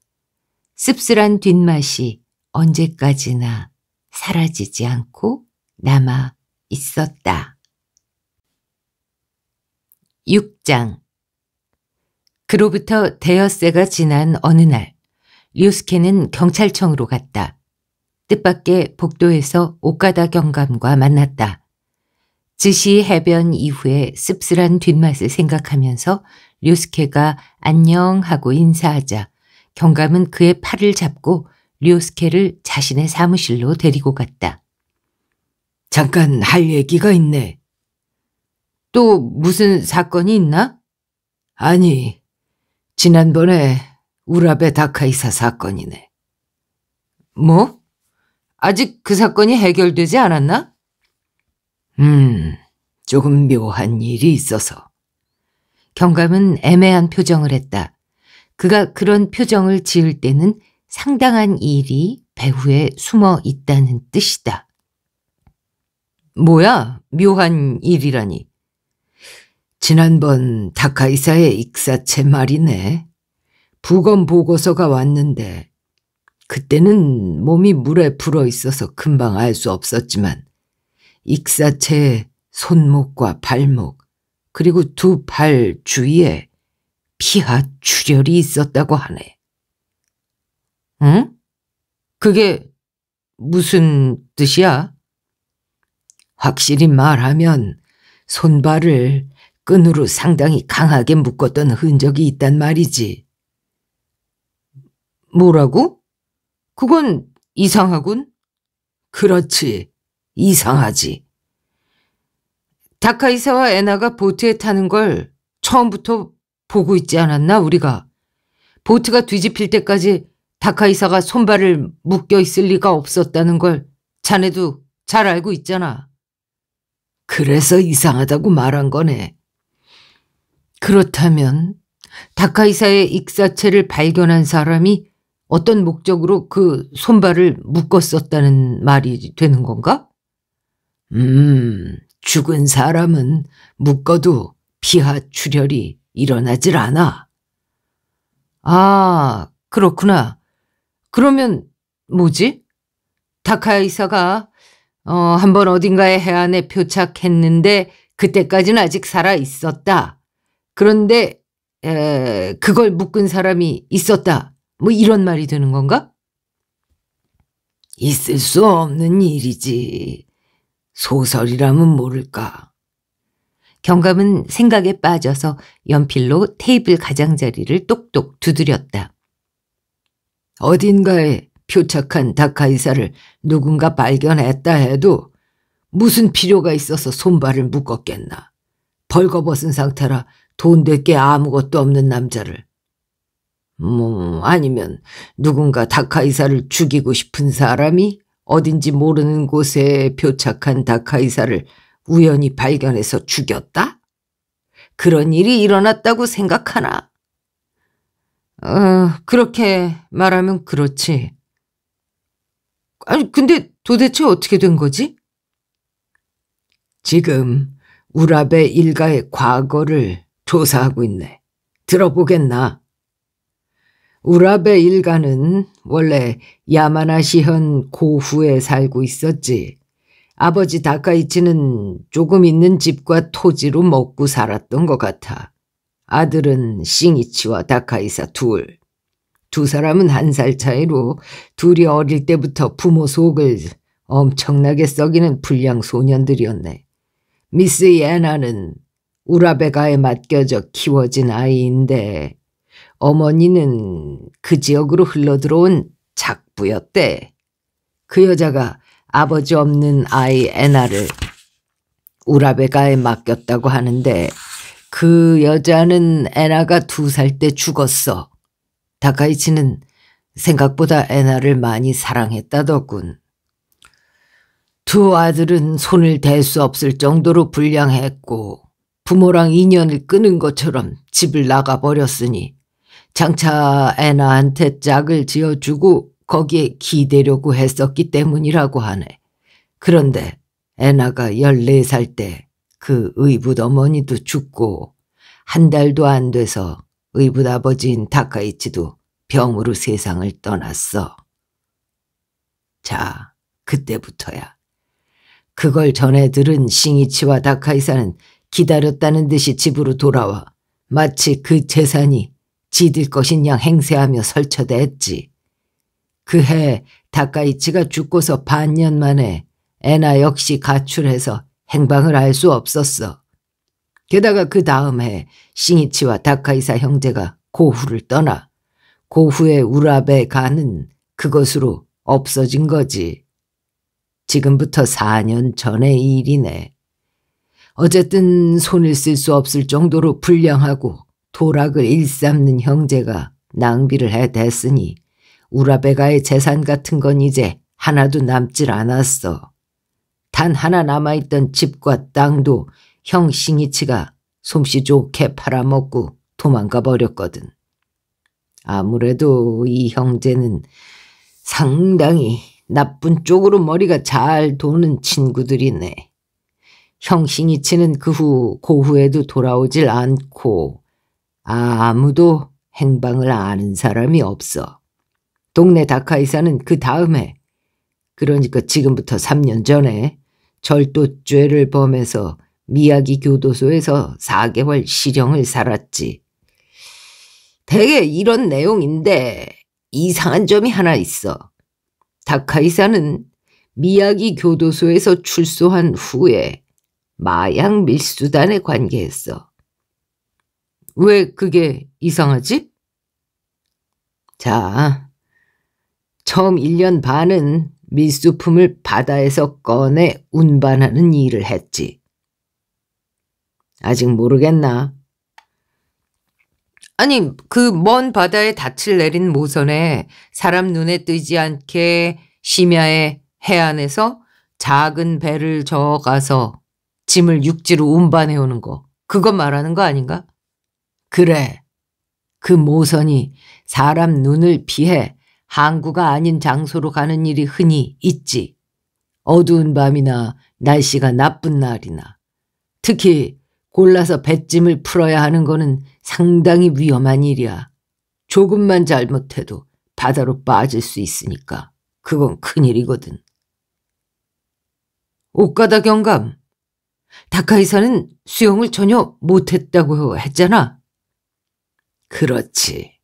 씁쓸한 뒷맛이 언제까지나 사라지지 않고 남아 있었다. 6장 그로부터 대여세가 지난 어느 날 류스케는 경찰청으로 갔다. 뜻밖의 복도에서 옷가다 경감과 만났다. 지시 해변 이후에 씁쓸한 뒷맛을 생각하면서 류스케가 안녕 하고 인사하자 경감은 그의 팔을 잡고 류스케를 자신의 사무실로 데리고 갔다. 잠깐 할 얘기가 있네. 또 무슨 사건이 있나? 아니, 지난번에 우라베 다카이사 사건이네. 뭐? 아직 그 사건이 해결되지 않았나? 음, 조금 묘한 일이 있어서. 경감은 애매한 표정을 했다. 그가 그런 표정을 지을 때는 상당한 일이 배후에 숨어 있다는 뜻이다. 뭐야? 묘한 일이라니. 지난번 다카이사의 익사체 말이네. 부검 보고서가 왔는데 그때는 몸이 물에 불어 있어서 금방 알 수 없었지만 익사체 손목과 발목 그리고 두 발 주위에 피하 출혈이 있었다고 하네. 응? 그게 무슨 뜻이야? 확실히 말하면 손발을 끈으로 상당히 강하게 묶었던 흔적이 있단 말이지. 뭐라고? 그건 이상하군. 그렇지, 이상하지. 다카이사와 에나가 보트에 타는 걸 처음부터 보고 있지 않았나 우리가. 보트가 뒤집힐 때까지 다카이사가 손발을 묶여 있을 리가 없었다는 걸 자네도 잘 알고 있잖아. 그래서 이상하다고 말한 거네. 그렇다면 다카이사의 익사체를 발견한 사람이 어떤 목적으로 그 손발을 묶었었다는 말이 되는 건가? 음, 죽은 사람은 묶어도 피하 출혈이 일어나질 않아. 아, 그렇구나. 그러면 뭐지? 다카이사가 어, 한 번 어딘가에 해안에 표착했는데 그때까지는 아직 살아 있었다. 그런데 에, 그걸 묶은 사람이 있었다. 뭐 이런 말이 되는 건가? 있을 수 없는 일이지. 소설이라면 모를까. 경감은 생각에 빠져서 연필로 테이블 가장자리를 똑똑 두드렸다. 어딘가에 표착한 다카이사를 누군가 발견했다 해도 무슨 필요가 있어서 손발을 묶었겠나. 벌거벗은 상태라 돈 될 게 아무것도 없는 남자를. 뭐 아니면 누군가 다카이사를 죽이고 싶은 사람이 어딘지 모르는 곳에 표착한 다카이사를 우연히 발견해서 죽였다? 그런 일이 일어났다고 생각하나? 어, 그렇게 말하면 그렇지. 아니, 근데 도대체 어떻게 된 거지? 지금 우라베 일가의 과거를 조사하고 있네. 들어보겠나? 우라베 일가는 원래 야마나시현 고후에 살고 있었지. 아버지 다카이치는 조금 있는 집과 토지로 먹고 살았던 것 같아. 아들은 싱이치와 다카이사 둘. 두 사람은 한 살 차이로 둘이 어릴 때부터 부모 속을 엄청나게 썩이는 불량 소년들이었네. 미스 예나는 우라베가에 맡겨져 키워진 아이인데 어머니는 그 지역으로 흘러들어온 작부였대. 그 여자가 아버지 없는 아이 에나를 우라베가에 맡겼다고 하는데 그 여자는 에나가 두 살 때 죽었어. 다카이치는 생각보다 애나를 많이 사랑했다더군. 두 아들은 손을 댈 수 없을 정도로 불량했고 부모랑 인연을 끊은 것처럼 집을 나가버렸으니 장차 애나한테 짝을 지어주고 거기에 기대려고 했었기 때문이라고 하네. 그런데 애나가 14살 때 그 의붓 어머니도 죽고 한 달도 안 돼서 의붓 아버지인 다카이치도 병으로 세상을 떠났어. 자, 그때부터야. 그걸 전해 들은 싱이치와 다카이사는 기다렸다는 듯이 집으로 돌아와 마치 그 재산이 지들 것인 양 행세하며 설쳐댔지. 그해 다카이치가 죽고서 반년 만에 애나 역시 가출해서 행방을 알 수 없었어. 게다가 그 다음 해 싱이치와 다카이사 형제가 고후를 떠나 고후의 우랍에 가는 그것으로 없어진 거지. 지금부터 4년 전의 일이네. 어쨌든 손을 쓸 수 없을 정도로 불량하고 도락을 일삼는 형제가 낭비를 해댔으니 우라베가의 재산 같은 건 이제 하나도 남질 않았어. 단 하나 남아있던 집과 땅도 형 싱이치가 솜씨 좋게 팔아먹고 도망가 버렸거든. 아무래도 이 형제는 상당히 나쁜 쪽으로 머리가 잘 도는 친구들이네. 형 싱이치는 그 후 고후에도 돌아오질 않고 아무도 행방을 아는 사람이 없어. 동네 다카이사는 그 다음에 그러니까 지금부터 3년 전에 절도죄를 범해서 미야기 교도소에서 4개월 시형을 살았지. 대개 이런 내용인데 이상한 점이 하나 있어. 다카이사는 미야기 교도소에서 출소한 후에 마약 밀수단에 관계했어. 왜 그게 이상하지? 자, 처음 1년 반은 밀수품을 바다에서 꺼내 운반하는 일을 했지. 아직 모르겠나? 아니 그 먼 바다에 닻을 내린 모선에 사람 눈에 뜨지 않게 심야의 해안에서 작은 배를 저어가서 짐을 육지로 운반해오는 거그거 말하는 거 아닌가? 그래 그 모선이 사람 눈을 피해 항구가 아닌 장소로 가는 일이 흔히 있지. 어두운 밤이나 날씨가 나쁜 날이나 특히 골라서 뱃짐을 풀어야 하는 거는 상당히 위험한 일이야. 조금만 잘못해도 바다로 빠질 수 있으니까 그건 큰일이거든. 옷가다 경감, 다카이사는 수영을 전혀 못했다고 했잖아. 그렇지.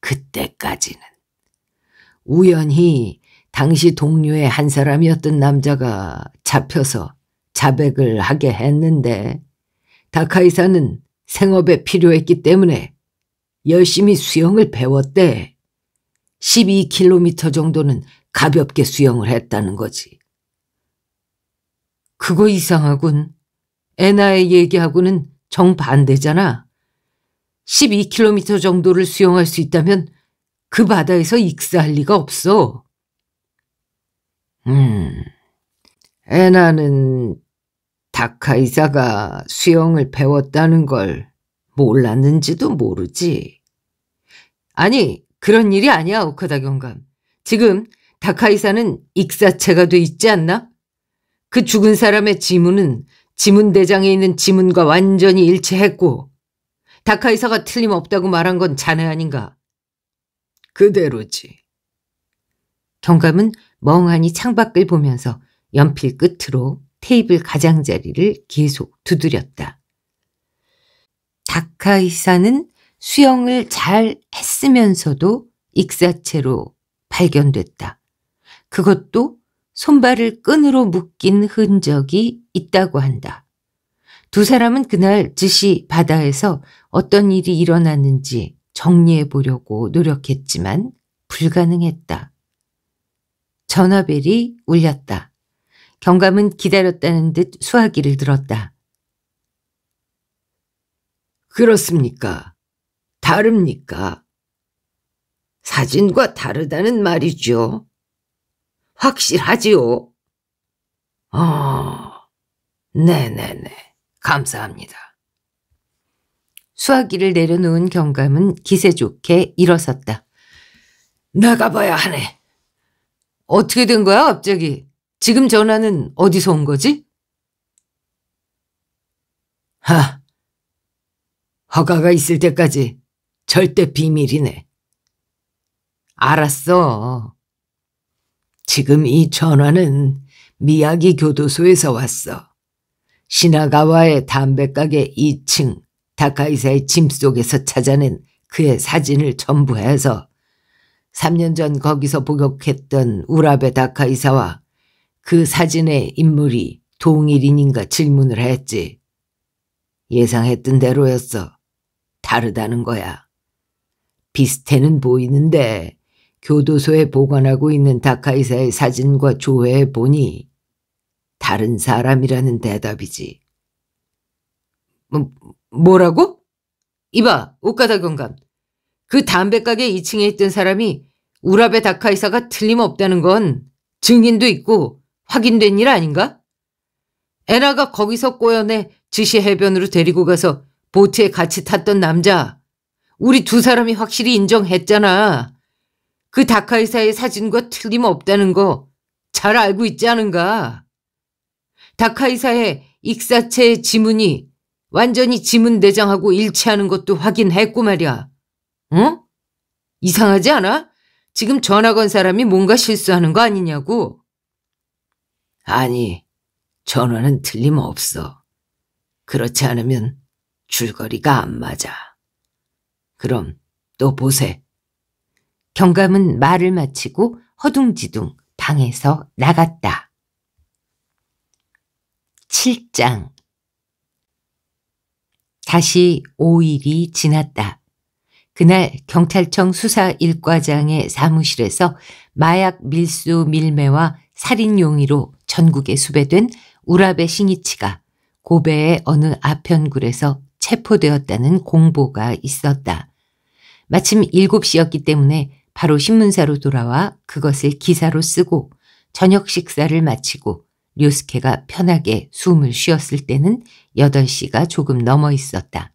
그때까지는. 우연히 당시 동료의 한 사람이었던 남자가 잡혀서 자백을 하게 했는데 다카이사는 생업에 필요했기 때문에 열심히 수영을 배웠대. 12km 정도는 가볍게 수영을 했다는 거지. 그거 이상하군. 에나의 얘기하고는 정반대잖아. 12km 정도를 수영할 수 있다면 그 바다에서 익사할 리가 없어. 음, 에나는 다카이사가 수영을 배웠다는 걸 몰랐는지도 모르지. 아니, 그런 일이 아니야, 오카다 경감. 지금 다카이사는 익사체가 돼 있지 않나? 그 죽은 사람의 지문은 지문대장에 있는 지문과 완전히 일치했고 다카이사가 틀림없다고 말한 건 자네 아닌가? 그대로지. 경감은 멍하니 창밖을 보면서 연필 끝으로 테이블 가장자리를 계속 두드렸다. 다카이사는 수영을 잘 했으면서도 익사체로 발견됐다. 그것도 손발을 끈으로 묶인 흔적이 있다고 한다. 두 사람은 그날 즉시 바다에서 어떤 일이 일어났는지 정리해 보려고 노력했지만 불가능했다. 전화벨이 울렸다. 경감은 기다렸다는 듯 수화기를 들었다. 그렇습니까? 다릅니까? 사진과 다르다는 말이죠. 확실하지요? 어, 네네네. 감사합니다. 수화기를 내려놓은 경감은 기세 좋게 일어섰다. 나가봐야 하네. 어떻게 된 거야, 갑자기? 지금 전화는 어디서 온 거지? 하, 허가가 있을 때까지 절대 비밀이네. 알았어. 지금 이 전화는 미야기 교도소에서 왔어. 시나가와의 담배가게 2층 다카이사의 짐 속에서 찾아낸 그의 사진을 첨부해서 3년 전 거기서 복역했던 우라베 다카이사와 그 사진의 인물이 동일인인가 질문을 했지. 예상했던 대로였어. 다르다는 거야. 비슷해는 보이는데 교도소에 보관하고 있는 다카이사의 사진과 조회해 보니 다른 사람이라는 대답이지. 뭐, 뭐라고? 이봐, 옷가다 경감. 그 담배가게 2층에 있던 사람이 우라베 다카이사가 틀림없다는 건 증인도 있고 확인된 일 아닌가? 에나가 거기서 꼬여내 지시 해변으로 데리고 가서 보트에 같이 탔던 남자. 우리 두 사람이 확실히 인정했잖아. 그 다카이사의 사진과 틀림없다는 거 잘 알고 있지 않은가? 다카이사의 익사체의 지문이 완전히 지문 대장하고 일치하는 것도 확인했고 말이야. 응? 어? 이상하지 않아? 지금 전화 건 사람이 뭔가 실수하는 거 아니냐고. 아니, 전화는 틀림없어. 그렇지 않으면 줄거리가 안 맞아. 그럼 또 보세. 경감은 말을 마치고 허둥지둥 방에서 나갔다. 7장 다시 5일이 지났다. 그날 경찰청 수사 1과장의 사무실에서 마약 밀수 밀매와 살인 용의로 전국에 수배된 우라베 신이치가 고베의 어느 아편굴에서 체포되었다는 공보가 있었다. 마침 7시였기 때문에 바로 신문사로 돌아와 그것을 기사로 쓰고 저녁 식사를 마치고 류스케가 편하게 숨을 쉬었을 때는 8시가 조금 넘어 있었다.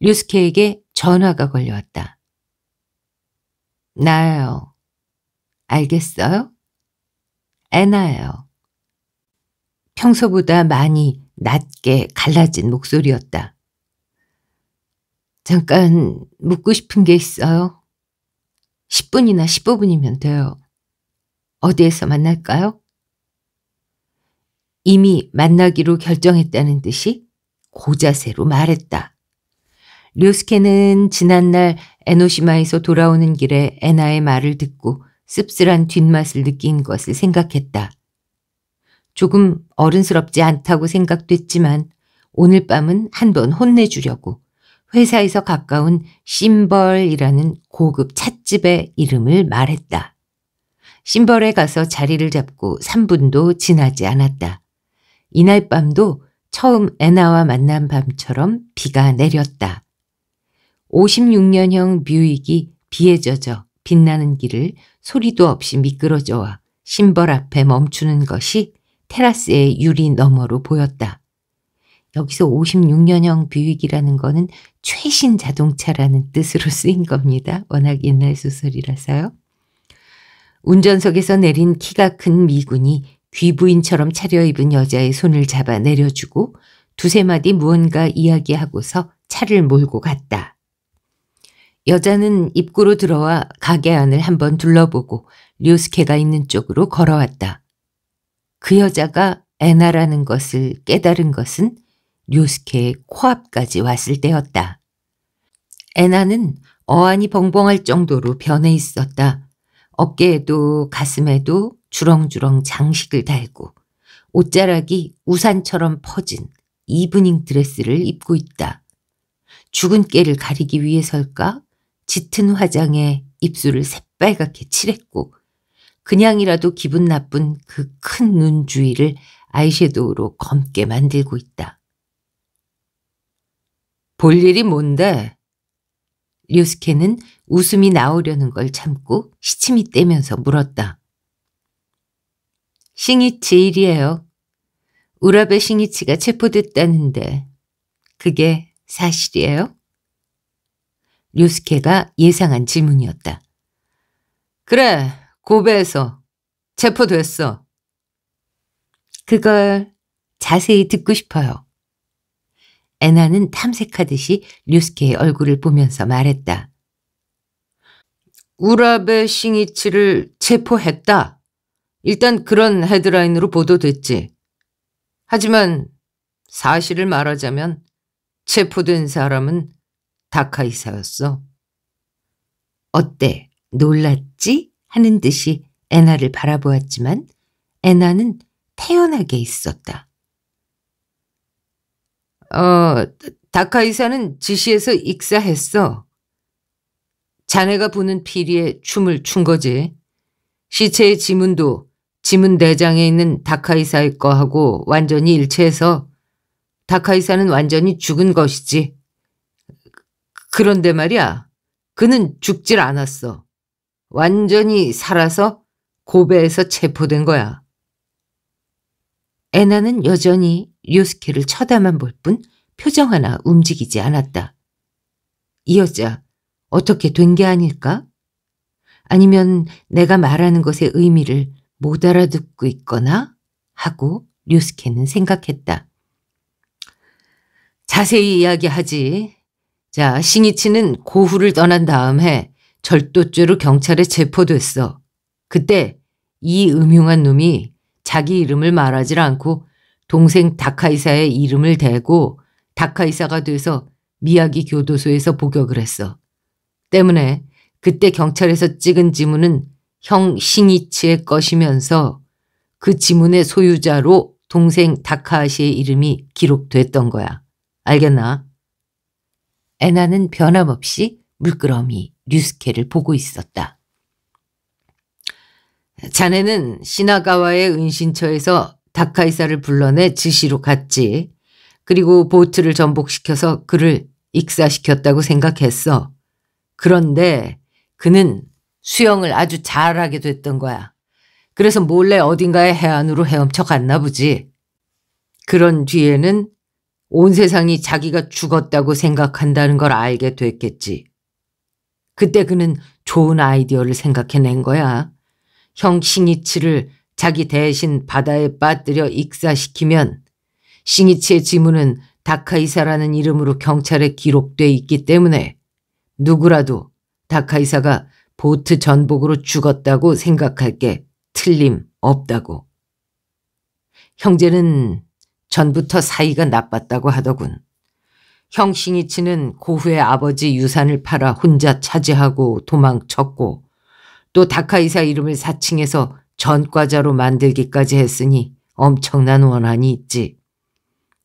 류스케에게 전화가 걸려왔다. 나요. 알겠어요? 애나예요. 평소보다 많이 낮게 갈라진 목소리였다. 잠깐 묻고 싶은 게 있어요. 10분이나 15분이면 돼요. 어디에서 만날까요? 이미 만나기로 결정했다는 듯이 고자세로 말했다. 류스케는 지난날 에노시마에서 돌아오는 길에 에나의 말을 듣고 씁쓸한 뒷맛을 느낀 것을 생각했다. 조금 어른스럽지 않다고 생각됐지만 오늘 밤은 한 번 혼내주려고 회사에서 가까운 심벌이라는 고급 찻집의 이름을 말했다. 심벌에 가서 자리를 잡고 3분도 지나지 않았다. 이날 밤도 처음 애나와 만난 밤처럼 비가 내렸다. 56년형 뮤익이 비에 젖어 빛나는 길을 소리도 없이 미끄러져와 심벌 앞에 멈추는 것이 테라스의 유리 너머로 보였다. 여기서 56년형 뷰익이라는 거는 최신 자동차라는 뜻으로 쓰인 겁니다. 워낙 옛날 소설이라서요. 운전석에서 내린 키가 큰 미군이 귀부인처럼 차려입은 여자의 손을 잡아 내려주고 두세 마디 무언가 이야기하고서 차를 몰고 갔다. 여자는 입구로 들어와 가게 안을 한번 둘러보고 류스케가 있는 쪽으로 걸어왔다. 그 여자가 애나라는 것을 깨달은 것은 류스케의 코앞까지 왔을 때였다. 애나는 어안이 벙벙할 정도로 변해 있었다. 어깨에도 가슴에도 주렁주렁 장식을 달고 옷자락이 우산처럼 퍼진 이브닝 드레스를 입고 있다. 죽은 깨를 가리기 위해서일까 짙은 화장에 입술을 새빨갛게 칠했고 그냥이라도 기분 나쁜 그 큰 눈 주위를 아이섀도우로 검게 만들고 있다. 볼 일이 뭔데? 류스케는 웃음이 나오려는 걸 참고 시침이 떼면서 물었다. 싱이치 일이에요. 우라베 싱이치가 체포됐다는데 그게 사실이에요? 류스케가 예상한 질문이었다. 그래, 고배에서 체포됐어. 그걸 자세히 듣고 싶어요. 애나는 탐색하듯이 류스케의 얼굴을 보면서 말했다. 우라베 싱이치를 체포했다. 일단 그런 헤드라인으로 보도됐지. 하지만 사실을 말하자면 체포된 사람은 다카이사였어. 어때? 놀랐지? 하는 듯이 애나를 바라보았지만 애나는 태연하게 있었다. 어, 다카이사는 지시에서 익사했어. 자네가 부는 피리에 춤을 춘 거지. 시체의 지문도 지문 내장에 있는 다카이사의 거하고 완전히 일치해서 다카이사는 완전히 죽은 것이지. 그런데 말이야. 그는 죽질 않았어. 완전히 살아서 고베에서 체포된 거야. 에나는 여전히 류스케를 쳐다만 볼 뿐 표정 하나 움직이지 않았다. 이 여자 어떻게 된 게 아닐까? 아니면 내가 말하는 것의 의미를 못 알아듣고 있거나 하고 류스케는 생각했다. 자세히 이야기하지. 자, 싱이치는 고후를 떠난 다음에 절도죄로 경찰에 체포됐어. 그때 이 음흉한 놈이 자기 이름을 말하지 않고 동생 다카이사의 이름을 대고 다카이사가 돼서 미야기 교도소에서 복역을 했어. 때문에 그때 경찰에서 찍은 지문은 형싱이치의 것이면서 그 지문의 소유자로 동생 다카하시의 이름이 기록됐던 거야. 알겠나? 애나는 변함없이 물끄러미 류스케를 보고 있었다. 자네는 시나가와의 은신처에서 다카이사를 불러내 지시로 갔지. 그리고 보트를 전복시켜서 그를 익사시켰다고 생각했어. 그런데 그는 수영을 아주 잘하게 됐던 거야. 그래서 몰래 어딘가의 해안으로 헤엄쳐 갔나 보지. 그런 뒤에는 온 세상이 자기가 죽었다고 생각한다는 걸 알게 됐겠지. 그때 그는 좋은 아이디어를 생각해낸 거야. 형 싱이치를 자기 대신 바다에 빠뜨려 익사시키면 싱이치의 지문은 다카이사라는 이름으로 경찰에 기록돼 있기 때문에 누구라도 다카이사가 보트 전복으로 죽었다고 생각할 게 틀림없다고. 형제는 전부터 사이가 나빴다고 하더군. 형싱이치는 고후의 아버지 유산을 팔아 혼자 차지하고 도망쳤고 또 다카이사 이름을 사칭해서 전과자로 만들기까지 했으니 엄청난 원한이 있지.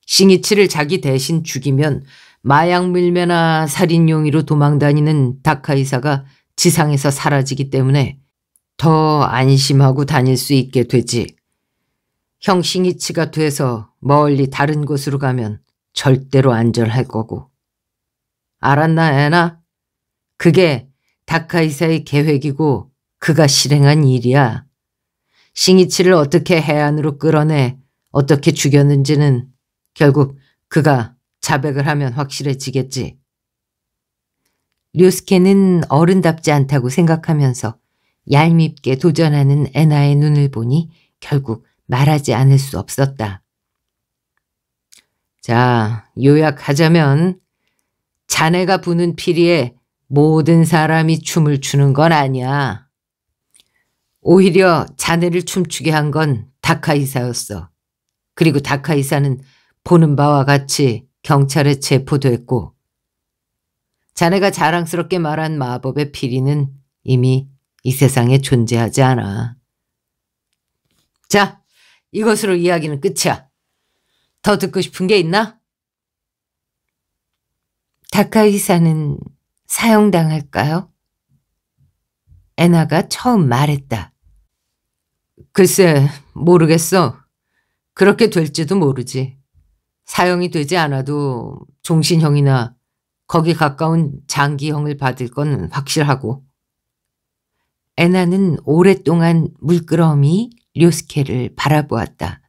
싱이치를 자기 대신 죽이면 마약 밀매나 살인 용의로 도망다니는 다카이사가 지상에서 사라지기 때문에 더 안심하고 다닐 수 있게 되지. 형싱이치가 돼서 멀리 다른 곳으로 가면 절대로 안전할 거고. 알았나 애나? 그게 다카이사의 계획이고 그가 실행한 일이야. 싱이치를 어떻게 해안으로 끌어내 어떻게 죽였는지는 결국 그가 자백을 하면 확실해지겠지. 류스케는 어른답지 않다고 생각하면서 얄밉게 도전하는 애나의 눈을 보니 결국 말하지 않을 수 없었다. 자, 요약하자면 자네가 부는 피리에 모든 사람이 춤을 추는 건 아니야. 오히려 자네를 춤추게 한 건 다카이사였어. 그리고 다카이사는 보는 바와 같이 경찰에 체포됐고 자네가 자랑스럽게 말한 마법의 피리는 이미 이 세상에 존재하지 않아. 자, 이것으로 이야기는 끝이야. 더 듣고 싶은 게 있나? 다카이사는 사용당할까요 에나가 처음 말했다. 글쎄, 모르겠어. 그렇게 될지도 모르지. 사형이 되지 않아도 종신형이나 거기 가까운 장기형을 받을 건 확실하고. 에나는 오랫동안 물끄러미 료스케를 바라보았다.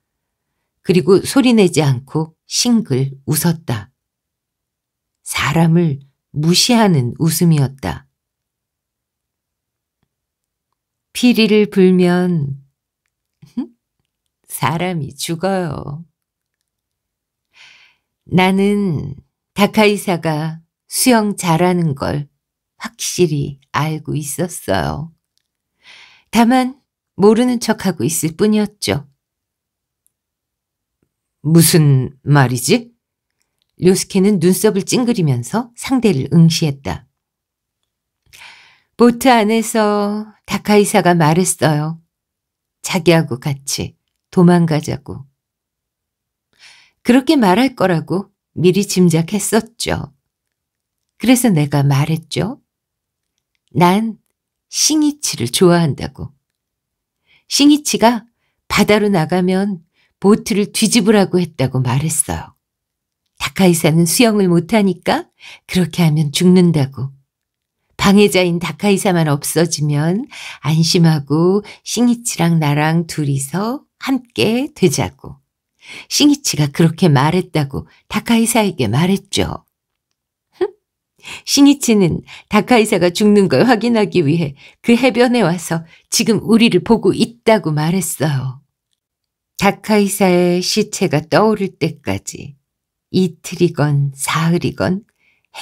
그리고 소리내지 않고 싱글 웃었다. 사람을 무시하는 웃음이었다. 피리를 불면 사람이 죽어요. 나는 다카이사가 수영 잘하는 걸 확실히 알고 있었어요. 다만 모르는 척하고 있을 뿐이었죠. 무슨 말이지? 요스케는 눈썹을 찡그리면서 상대를 응시했다. 보트 안에서 다카이사가 말했어요. 자기하고 같이 도망가자고. 그렇게 말할 거라고 미리 짐작했었죠. 그래서 내가 말했죠. 난 싱이치를 좋아한다고. 싱이치가 바다로 나가면 보트를 뒤집으라고 했다고 말했어요. 다카이사는 수영을 못하니까 그렇게 하면 죽는다고. 방해자인 다카이사만 없어지면 안심하고 싱이치랑 나랑 둘이서 함께 되자고. 싱이치가 그렇게 말했다고 다카이사에게 말했죠. 싱이치는 다카이사가 죽는 걸 확인하기 위해 그 해변에 와서 지금 우리를 보고 있다고 말했어요. 다카이사의 시체가 떠오를 때까지 이틀이건 사흘이건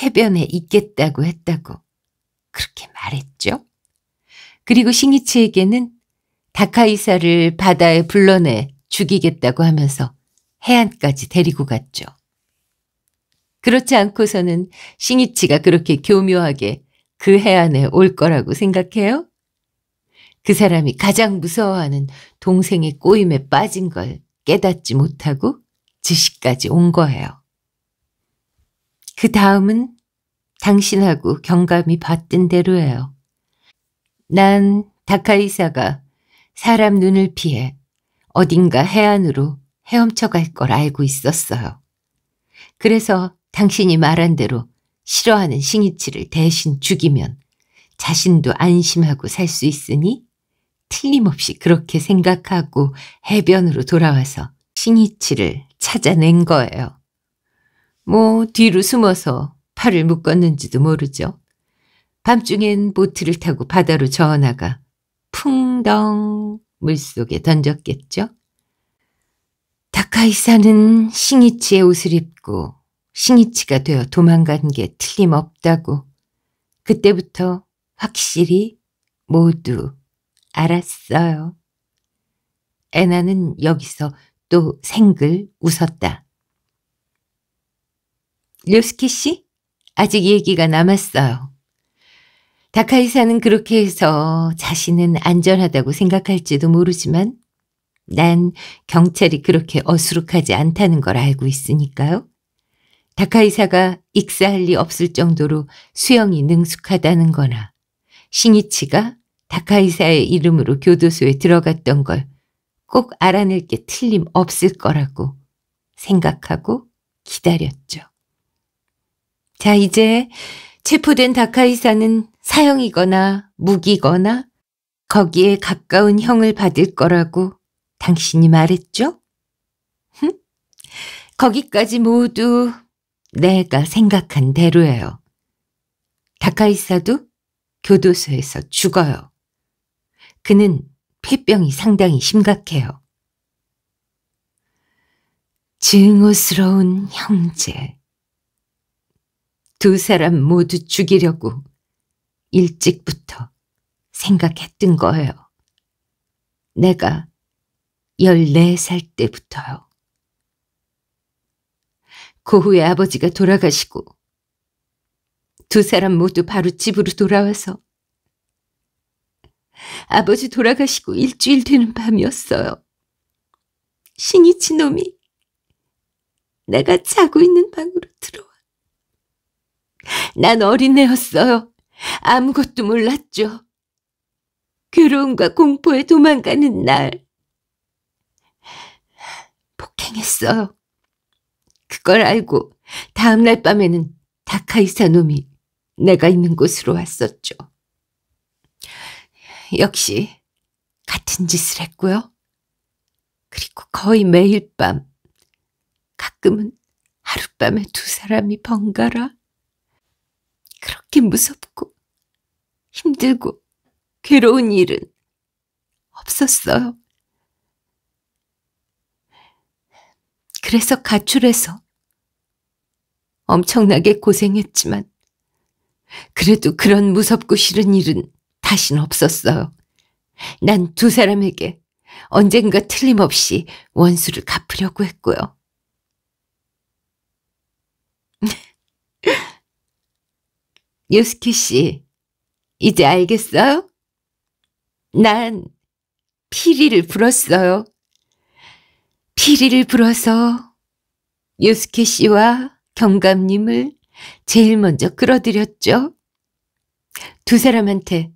해변에 있겠다고 했다고 그렇게 말했죠. 그리고 신이치에게는 다카이사를 바다에 불러내 죽이겠다고 하면서 해안까지 데리고 갔죠. 그렇지 않고서는 신이치가 그렇게 교묘하게 그 해안에 올 거라고 생각해요? 그 사람이 가장 무서워하는 동생의 꼬임에 빠진 걸 깨닫지 못하고 지식까지 온 거예요. 그 다음은 당신하고 경감이 봤던 대로예요. 난 다카이사가 사람 눈을 피해 어딘가 해안으로 헤엄쳐 갈 걸 알고 있었어요. 그래서 당신이 말한 대로 싫어하는 신이치를 대신 죽이면 자신도 안심하고 살 수 있으니 틀림없이 그렇게 생각하고 해변으로 돌아와서 신이치를 찾아낸 거예요. 뭐 뒤로 숨어서 팔을 묶었는지도 모르죠. 밤중엔 보트를 타고 바다로 저어나가 풍덩 물속에 던졌겠죠. 다카이사는 신이치의 옷을 입고 신이치가 되어 도망간 게 틀림없다고 그때부터 확실히 모두 알았어요. 애나는 여기서 또 생글 웃었다. 료스키 씨? 아직 얘기가 남았어요. 다카이사는 그렇게 해서 자신은 안전하다고 생각할지도 모르지만 난 경찰이 그렇게 어수룩하지 않다는 걸 알고 있으니까요. 다카이사가 익사할 리 없을 정도로 수영이 능숙하다는 거나 신이치가 다카이사의 이름으로 교도소에 들어갔던 걸 꼭 알아낼 게 틀림없을 거라고 생각하고 기다렸죠. 자, 이제 체포된 다카이사는 사형이거나 무기거나 거기에 가까운 형을 받을 거라고 당신이 말했죠? 흥? 거기까지 모두 내가 생각한 대로예요. 다카이사도 교도소에서 죽어요. 그는 폐병이 상당히 심각해요. 증오스러운 형제. 두 사람 모두 죽이려고 일찍부터 생각했던 거예요. 내가 14살 때부터요. 고후에 그 아버지가 돌아가시고 두 사람 모두 바로 집으로 돌아와서 아버지 돌아가시고 일주일 되는 밤이었어요. 신이치 놈이 내가 자고 있는 방으로 들어와. 난 어린애였어요. 아무것도 몰랐죠. 괴로움과 공포에 도망가는 날. 폭행했어요. 그걸 알고 다음날 밤에는 다카이사 놈이 내가 있는 곳으로 왔었죠. 역시 같은 짓을 했고요. 그리고 거의 매일 밤, 가끔은 하룻밤에 두 사람이 번갈아 그렇게 무섭고 힘들고 괴로운 일은 없었어요. 그래서 가출해서 엄청나게 고생했지만 그래도 그런 무섭고 싫은 일은 다신 없었어요. 난 두 사람에게 언젠가 틀림없이 원수를 갚으려고 했고요. 요스키 씨, 이제 알겠어요? 난 피리를 불었어요. 피리를 불어서 요스키 씨와 경감님을 제일 먼저 끌어들였죠. 두 사람한테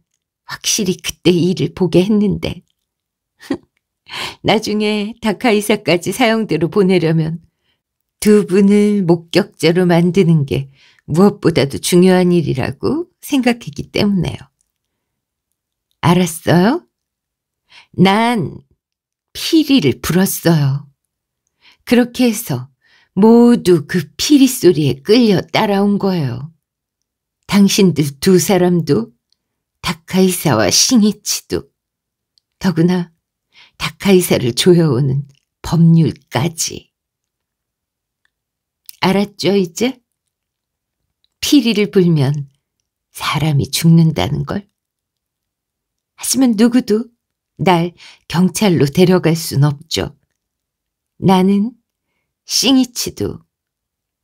확실히 그때 일을 보게 했는데. 나중에 다카이사까지 사형대로 보내려면 두 분을 목격자로 만드는 게 무엇보다도 중요한 일이라고 생각했기 때문에요. 알았어요? 난 피리를 불었어요. 그렇게 해서 모두 그 피리 소리에 끌려 따라온 거예요. 당신들 두 사람도 다카이사와 싱이치도 더구나 다카이사를 조여오는 법률까지. 알았죠, 이제? 피리를 불면 사람이 죽는다는 걸. 하지만 누구도 날 경찰로 데려갈 순 없죠. 나는 싱이치도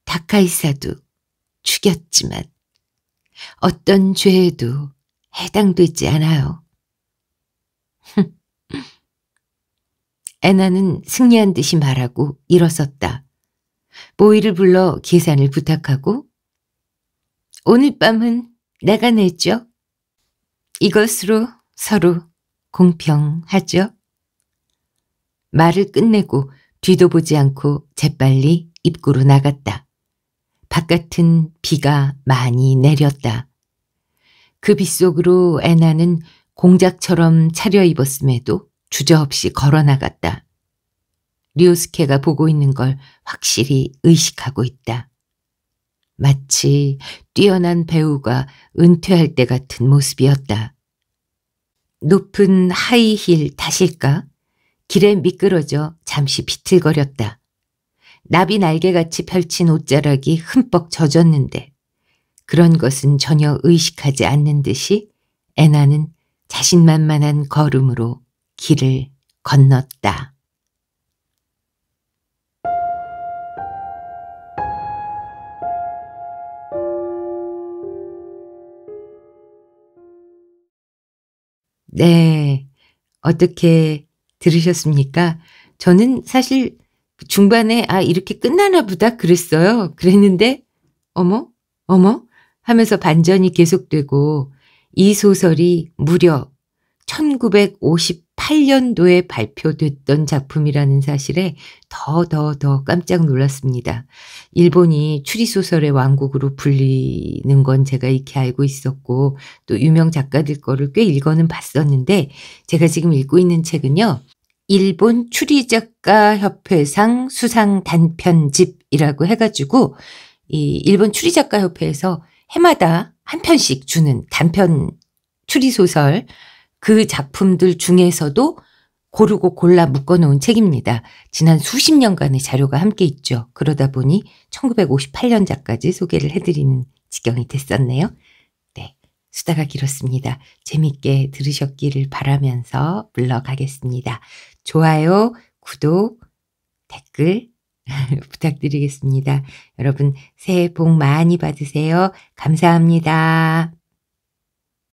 다카이사도 죽였지만 어떤 죄에도 해당되지 않아요. 애나는 승리한 듯이 말하고 일어섰다. 모이를 불러 계산을 부탁하고 오늘 밤은 내가 내죠. 이것으로 서로 공평하죠. 말을 끝내고 뒤도 보지 않고 재빨리 입구로 나갔다. 바깥은 비가 많이 내렸다. 그 빗속으로 애나는 공작처럼 차려입었음에도 주저없이 걸어나갔다. 류스케가 보고 있는 걸 확실히 의식하고 있다. 마치 뛰어난 배우가 은퇴할 때 같은 모습이었다. 높은 하이힐 다실까? 길에 미끄러져 잠시 비틀거렸다. 나비 날개같이 펼친 옷자락이 흠뻑 젖었는데 그런 것은 전혀 의식하지 않는 듯이 애나는 자신만만한 걸음으로 길을 건넜다. 네. 어떻게 들으셨습니까? 저는 사실 중반에 아, 이렇게 끝나나 보다 그랬어요. 그랬는데, 어머, 어머, 하면서 반전이 계속되고 이 소설이 무려 1958년도에 발표됐던 작품이라는 사실에 더더더 더, 더 깜짝 놀랐습니다. 일본이 추리소설의 왕국으로 불리는 건 제가 이렇게 알고 있었고 또 유명 작가들 거를 꽤 읽어는 봤었는데 제가 지금 읽고 있는 책은요. 일본 추리작가협회상 수상 단편집이라고 해가지고 이 일본 추리작가협회에서 해마다 한 편씩 주는 단편 추리소설 그 작품들 중에서도 고르고 골라 묶어놓은 책입니다. 지난 수십 년간의 자료가 함께 있죠. 그러다 보니 1958년작까지 소개를 해드리는 지경이 됐었네요. 네, 수다가 길었습니다. 재밌게 들으셨기를 바라면서 물러가겠습니다. 좋아요, 구독, 댓글 부탁드리겠습니다. 여러분 새해 복 많이 받으세요. 감사합니다.